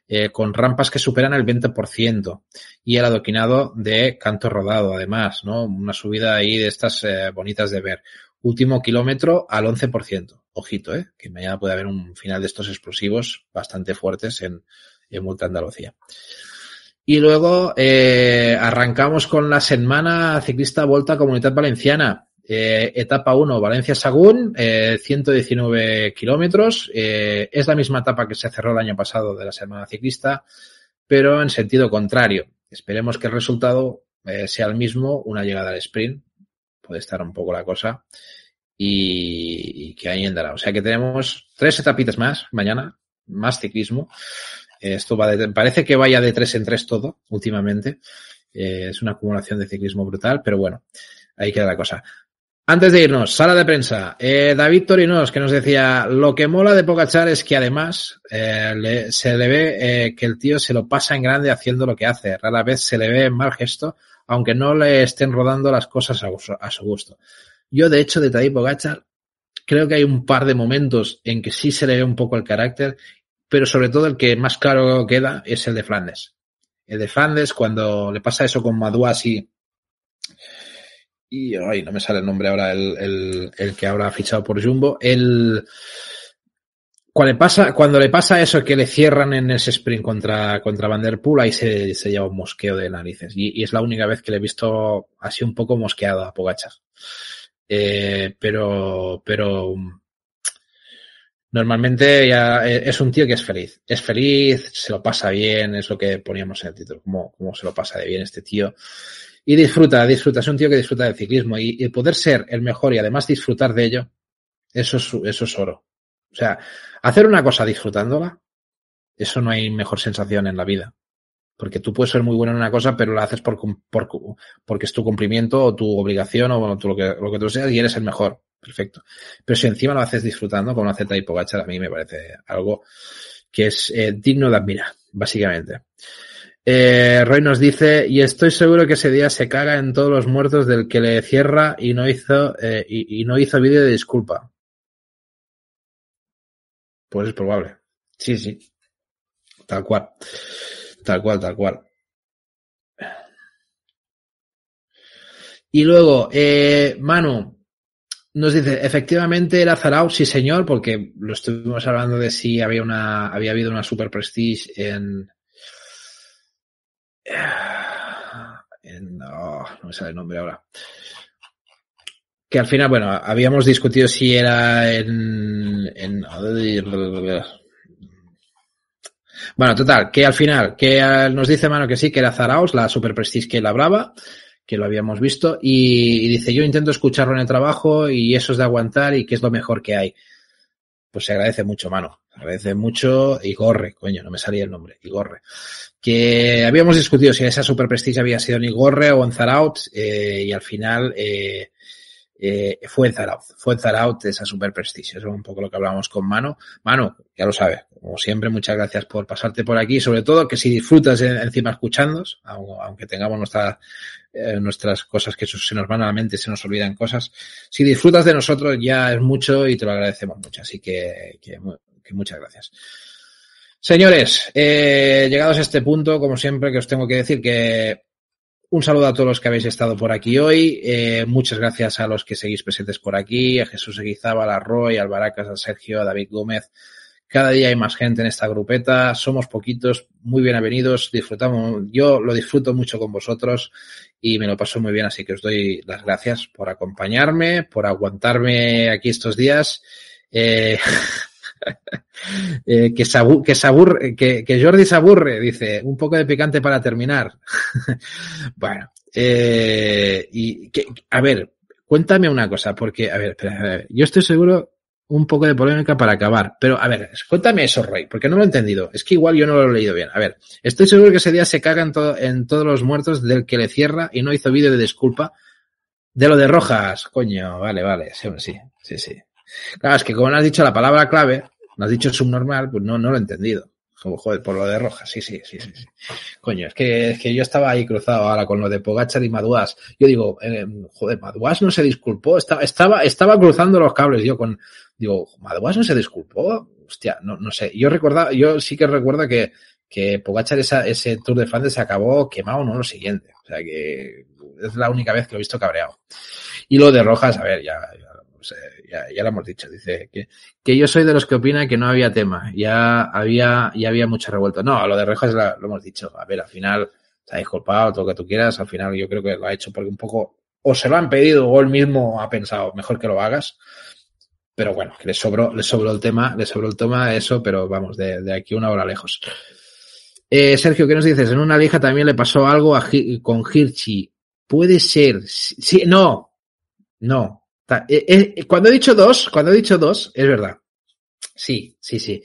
eh, con rampas que superan el 20% y el adoquinado de canto rodado, además, ¿no? Una subida ahí de estas bonitas de ver último kilómetro al 11%. Ojito, ¿eh? que mañana puede haber un final de estos explosivos bastante fuertes en, en Multa Andalucía. Y luego eh, arrancamos con la semana ciclista Volta Comunidad Valenciana. Eh, etapa 1, Valencia-Sagún, eh, 119 kilómetros. Eh, es la misma etapa que se cerró el año pasado de la semana ciclista, pero en sentido contrario. Esperemos que el resultado eh, sea el mismo, una llegada al sprint, puede estar un poco la cosa. Y, que ahí andará. O sea que tenemos tres etapitas más mañana, más ciclismo. Esto va parece que vaya de tres en tres todo últimamente. Eh, es una acumulación de ciclismo brutal, pero bueno, ahí queda la cosa. Antes de irnos, sala de prensa. Eh, David Torinos que nos decía, lo que mola de Pogachar es que además eh, se le ve eh, que el tío se lo pasa en grande haciendo lo que hace. Rara vez se le ve mal gesto, aunque no le estén rodando las cosas a, su gusto. Yo, de hecho, de Tadej Pogachar creo que hay un par de momentos en que sí se le ve un poco el carácter, pero sobre todo el que más claro queda es el de Flandes. El de Flandes, cuando le pasa eso con Madúa así y ay, no me sale el nombre ahora, el, que habrá fichado por Jumbo, cuando le pasa, cuando le pasa eso que le cierran en ese sprint contra, contra Vanderpool, ahí se, se lleva un mosqueo de narices. Y, es la única vez que le he visto así un poco mosqueado a Pogachas. Eh, pero, pero normalmente ya eh, es un tío que es feliz. Es feliz, se lo pasa bien, es lo que poníamos en el título, cómo, cómo se lo pasa de bien este tío. Y disfruta, disfruta, es un tío que disfruta del ciclismo y, el poder ser el mejor y además disfrutar de ello, eso es, eso es oro. O sea, hacer una cosa disfrutándola, eso no hay mejor sensación en la vida. Porque tú puedes ser muy bueno en una cosa, pero la haces por, porque es tu cumplimiento o tu obligación o bueno, lo, que, lo que tú seas y eres el mejor. Perfecto. Pero si encima lo haces disfrutando, como hace Taipo Gachar, a mí me parece algo que es eh, digno de admirar, básicamente. Eh, Roy nos dice, y estoy seguro que ese día se caga en todos los muertos del que le cierra y no hizo, eh, y, no hizo vídeo de disculpa. Pues es probable. Sí, sí. Tal cual. Tal cual, tal cual. Y luego, eh, Manu nos dice, efectivamente era Zarao, sí señor, porque lo estuvimos hablando de si había una, había habido una super prestige en, eh, no, me sale el nombre ahora. Que al final, bueno, habíamos discutido si era en. bueno, total, que al final, que nos dice Mano que sí, que era Zaraos, la Super Prestige que hablaba que lo habíamos visto, y, y, dice, yo intento escucharlo en el trabajo y eso es de aguantar y que es lo mejor que hay. Pues se agradece mucho, Mano, agradece mucho y corre, coño, no me salía el nombre, y corre que habíamos discutido si esa Super había sido en Igorre o en Zaraut, eh, y al final eh, eh, fue en Zaraut, fue en esa Super eso es un poco lo que hablábamos con Mano. Mano, ya lo sabes, como siempre, muchas gracias por pasarte por aquí, sobre todo que si disfrutas encima escuchándonos, aunque tengamos nuestras eh, nuestras cosas que se nos van a la mente, se nos olvidan cosas, si disfrutas de nosotros ya es mucho y te lo agradecemos mucho, así que muchas gracias. Señores, eh, llegados a este punto, como siempre, que os tengo que decir que un saludo a todos los que habéis estado por aquí hoy. Eh, muchas gracias a los que seguís presentes por aquí, a Jesús Eguizábal, a Roy, al Baracas, a Sergio, a David Gómez. Cada día hay más gente en esta grupeta, somos poquitos, muy bienvenidos, disfrutamos, yo lo disfruto mucho con vosotros y me lo paso muy bien, así que os doy las gracias por acompañarme, por aguantarme aquí estos días. Eh, Eh, que, que, sabur que, Jordi se aburre, dice, un poco de picante para terminar. bueno, eh, y que, a ver, cuéntame una cosa, porque, a ver, yo estoy seguro un poco de polémica para acabar, pero a ver, cuéntame eso, Roy, porque no lo he entendido. Es que igual yo no lo he leído bien. A ver, estoy seguro que ese día se caga en, todo, en todos los muertos del que le cierra y no hizo vídeo de disculpa de lo de Rojas, coño, vale, vale, sí, sí, sí. Claro, es que como no has dicho la palabra clave, no has dicho subnormal, pues no, no lo he entendido. Como, joder, por lo de Rojas, sí, sí, sí, sí. Coño, es que, que yo estaba ahí cruzado ahora con lo de Pogachar y Maduás. Yo digo, eh, joder, Maduás no se disculpó, estaba, estaba, estaba cruzando los cables yo con, digo, Maduás no se disculpó, hostia, no, no sé. Yo recordaba, yo sí que recuerdo que, que Pogachar esa, ese Tour de fans se acabó quemado, no lo siguiente. O sea que es la única vez que lo he visto cabreado. Y lo de Rojas, a ver, ya, ya ya, lo hemos dicho, dice que, que, yo soy de los que opina que no había tema, ya había, había mucha revuelta. No, a lo de Rejas lo hemos dicho, a ver, al final se ha disculpado, todo lo que tú quieras, al final yo creo que lo ha hecho porque un poco o se lo han pedido o él mismo ha pensado, mejor que lo hagas. Pero bueno, que le sobró, le sobró el tema, le sobró el tema eso, pero vamos, de, aquí una hora lejos. Eh, Sergio, ¿qué nos dices? En una vieja también le pasó algo con Hirschi. Puede ser. Sí, no, no. Eh, eh, cuando he dicho dos, cuando he dicho dos, es verdad. Sí, sí, sí.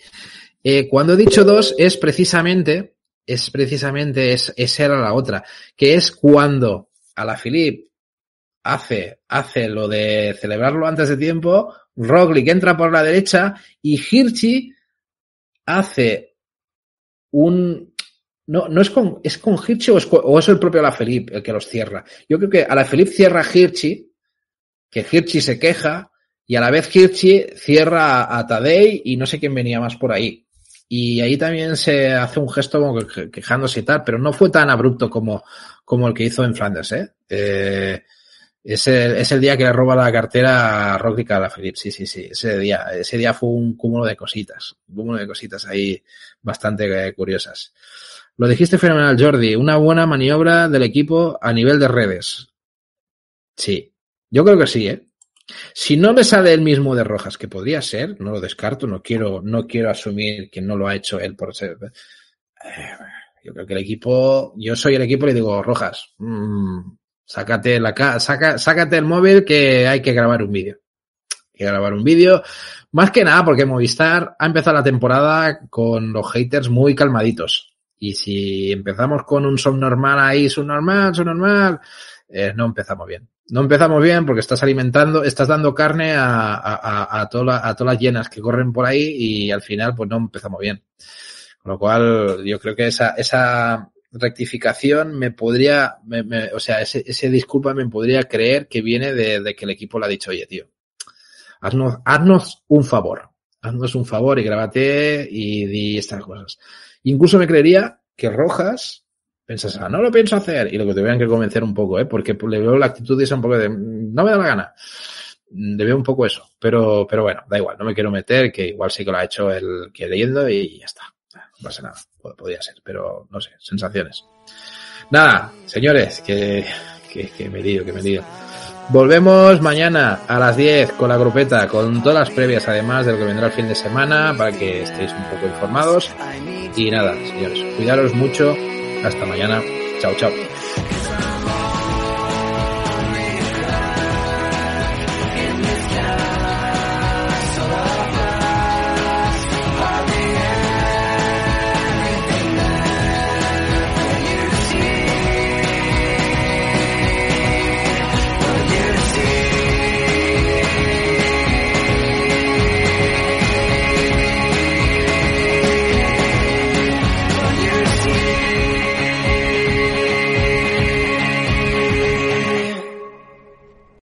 Eh, cuando he dicho dos es precisamente, es precisamente, es, esa era la otra, que es cuando a la hace, hace lo de celebrarlo antes de tiempo, Roglic entra por la derecha y Hirschi hace un... No, no es con, es con Hirschi o es, el propio Alaphilippe el que los cierra. Yo creo que Alaphilippe cierra Hirchi. Hirschi que Hirschi se queja y a la vez Hirschi cierra a, Tadei y no sé quién venía más por ahí. Y ahí también se hace un gesto como que, quejándose y tal, pero no fue tan abrupto como, como el que hizo en Flanders, ¿eh? eh es el, día que le roba la cartera a la Felipe sí, sí, sí, ese día, ese día fue un cúmulo de cositas, un cúmulo de cositas ahí bastante eh, curiosas. Lo dijiste fenomenal, Jordi, una buena maniobra del equipo a nivel de redes. Sí, yo creo que sí, ¿eh? Si no me sale el mismo de Rojas, que podría ser, no lo descarto, no quiero, no quiero asumir que no lo ha hecho él por ser. Eh, yo creo que el equipo, yo soy el equipo y le digo, Rojas, mm, sácate, la, sácate el móvil que hay que grabar un vídeo. Hay que grabar un vídeo. Más que nada porque Movistar ha empezado la temporada con los haters muy calmaditos. Y si empezamos con un subnormal ahí, subnormal subnormal, eh, no empezamos bien no empezamos bien porque estás alimentando, estás dando carne a, a, a, todas las llenas que corren por ahí y al final pues no empezamos bien. Con lo cual yo creo que esa, esa rectificación me podría, o sea, ese, ese, disculpa me podría creer que viene de, de que el equipo le ha dicho, oye tío, haznos, haznos un favor, haznos un favor y grábate y di estas cosas. Incluso me creería que Rojas Pensas, ah, no lo pienso hacer. Y lo que te vean que convencer un poco, ¿eh? Porque le veo la actitud y es un poco de, no me da la gana. Le veo un poco eso. Pero, pero bueno, da igual, no me quiero meter, que igual sí que lo ha hecho el que leyendo y ya está. Ah, no pasa nada. Podría ser, pero no sé, sensaciones. Nada, señores, que, que, que me lío, que me lío. Volvemos mañana a las 10 con la grupeta, con todas las previas además de lo que vendrá el fin de semana para que estéis un poco informados. Y nada, señores, cuidaros mucho, hasta mañana. Chao, chao.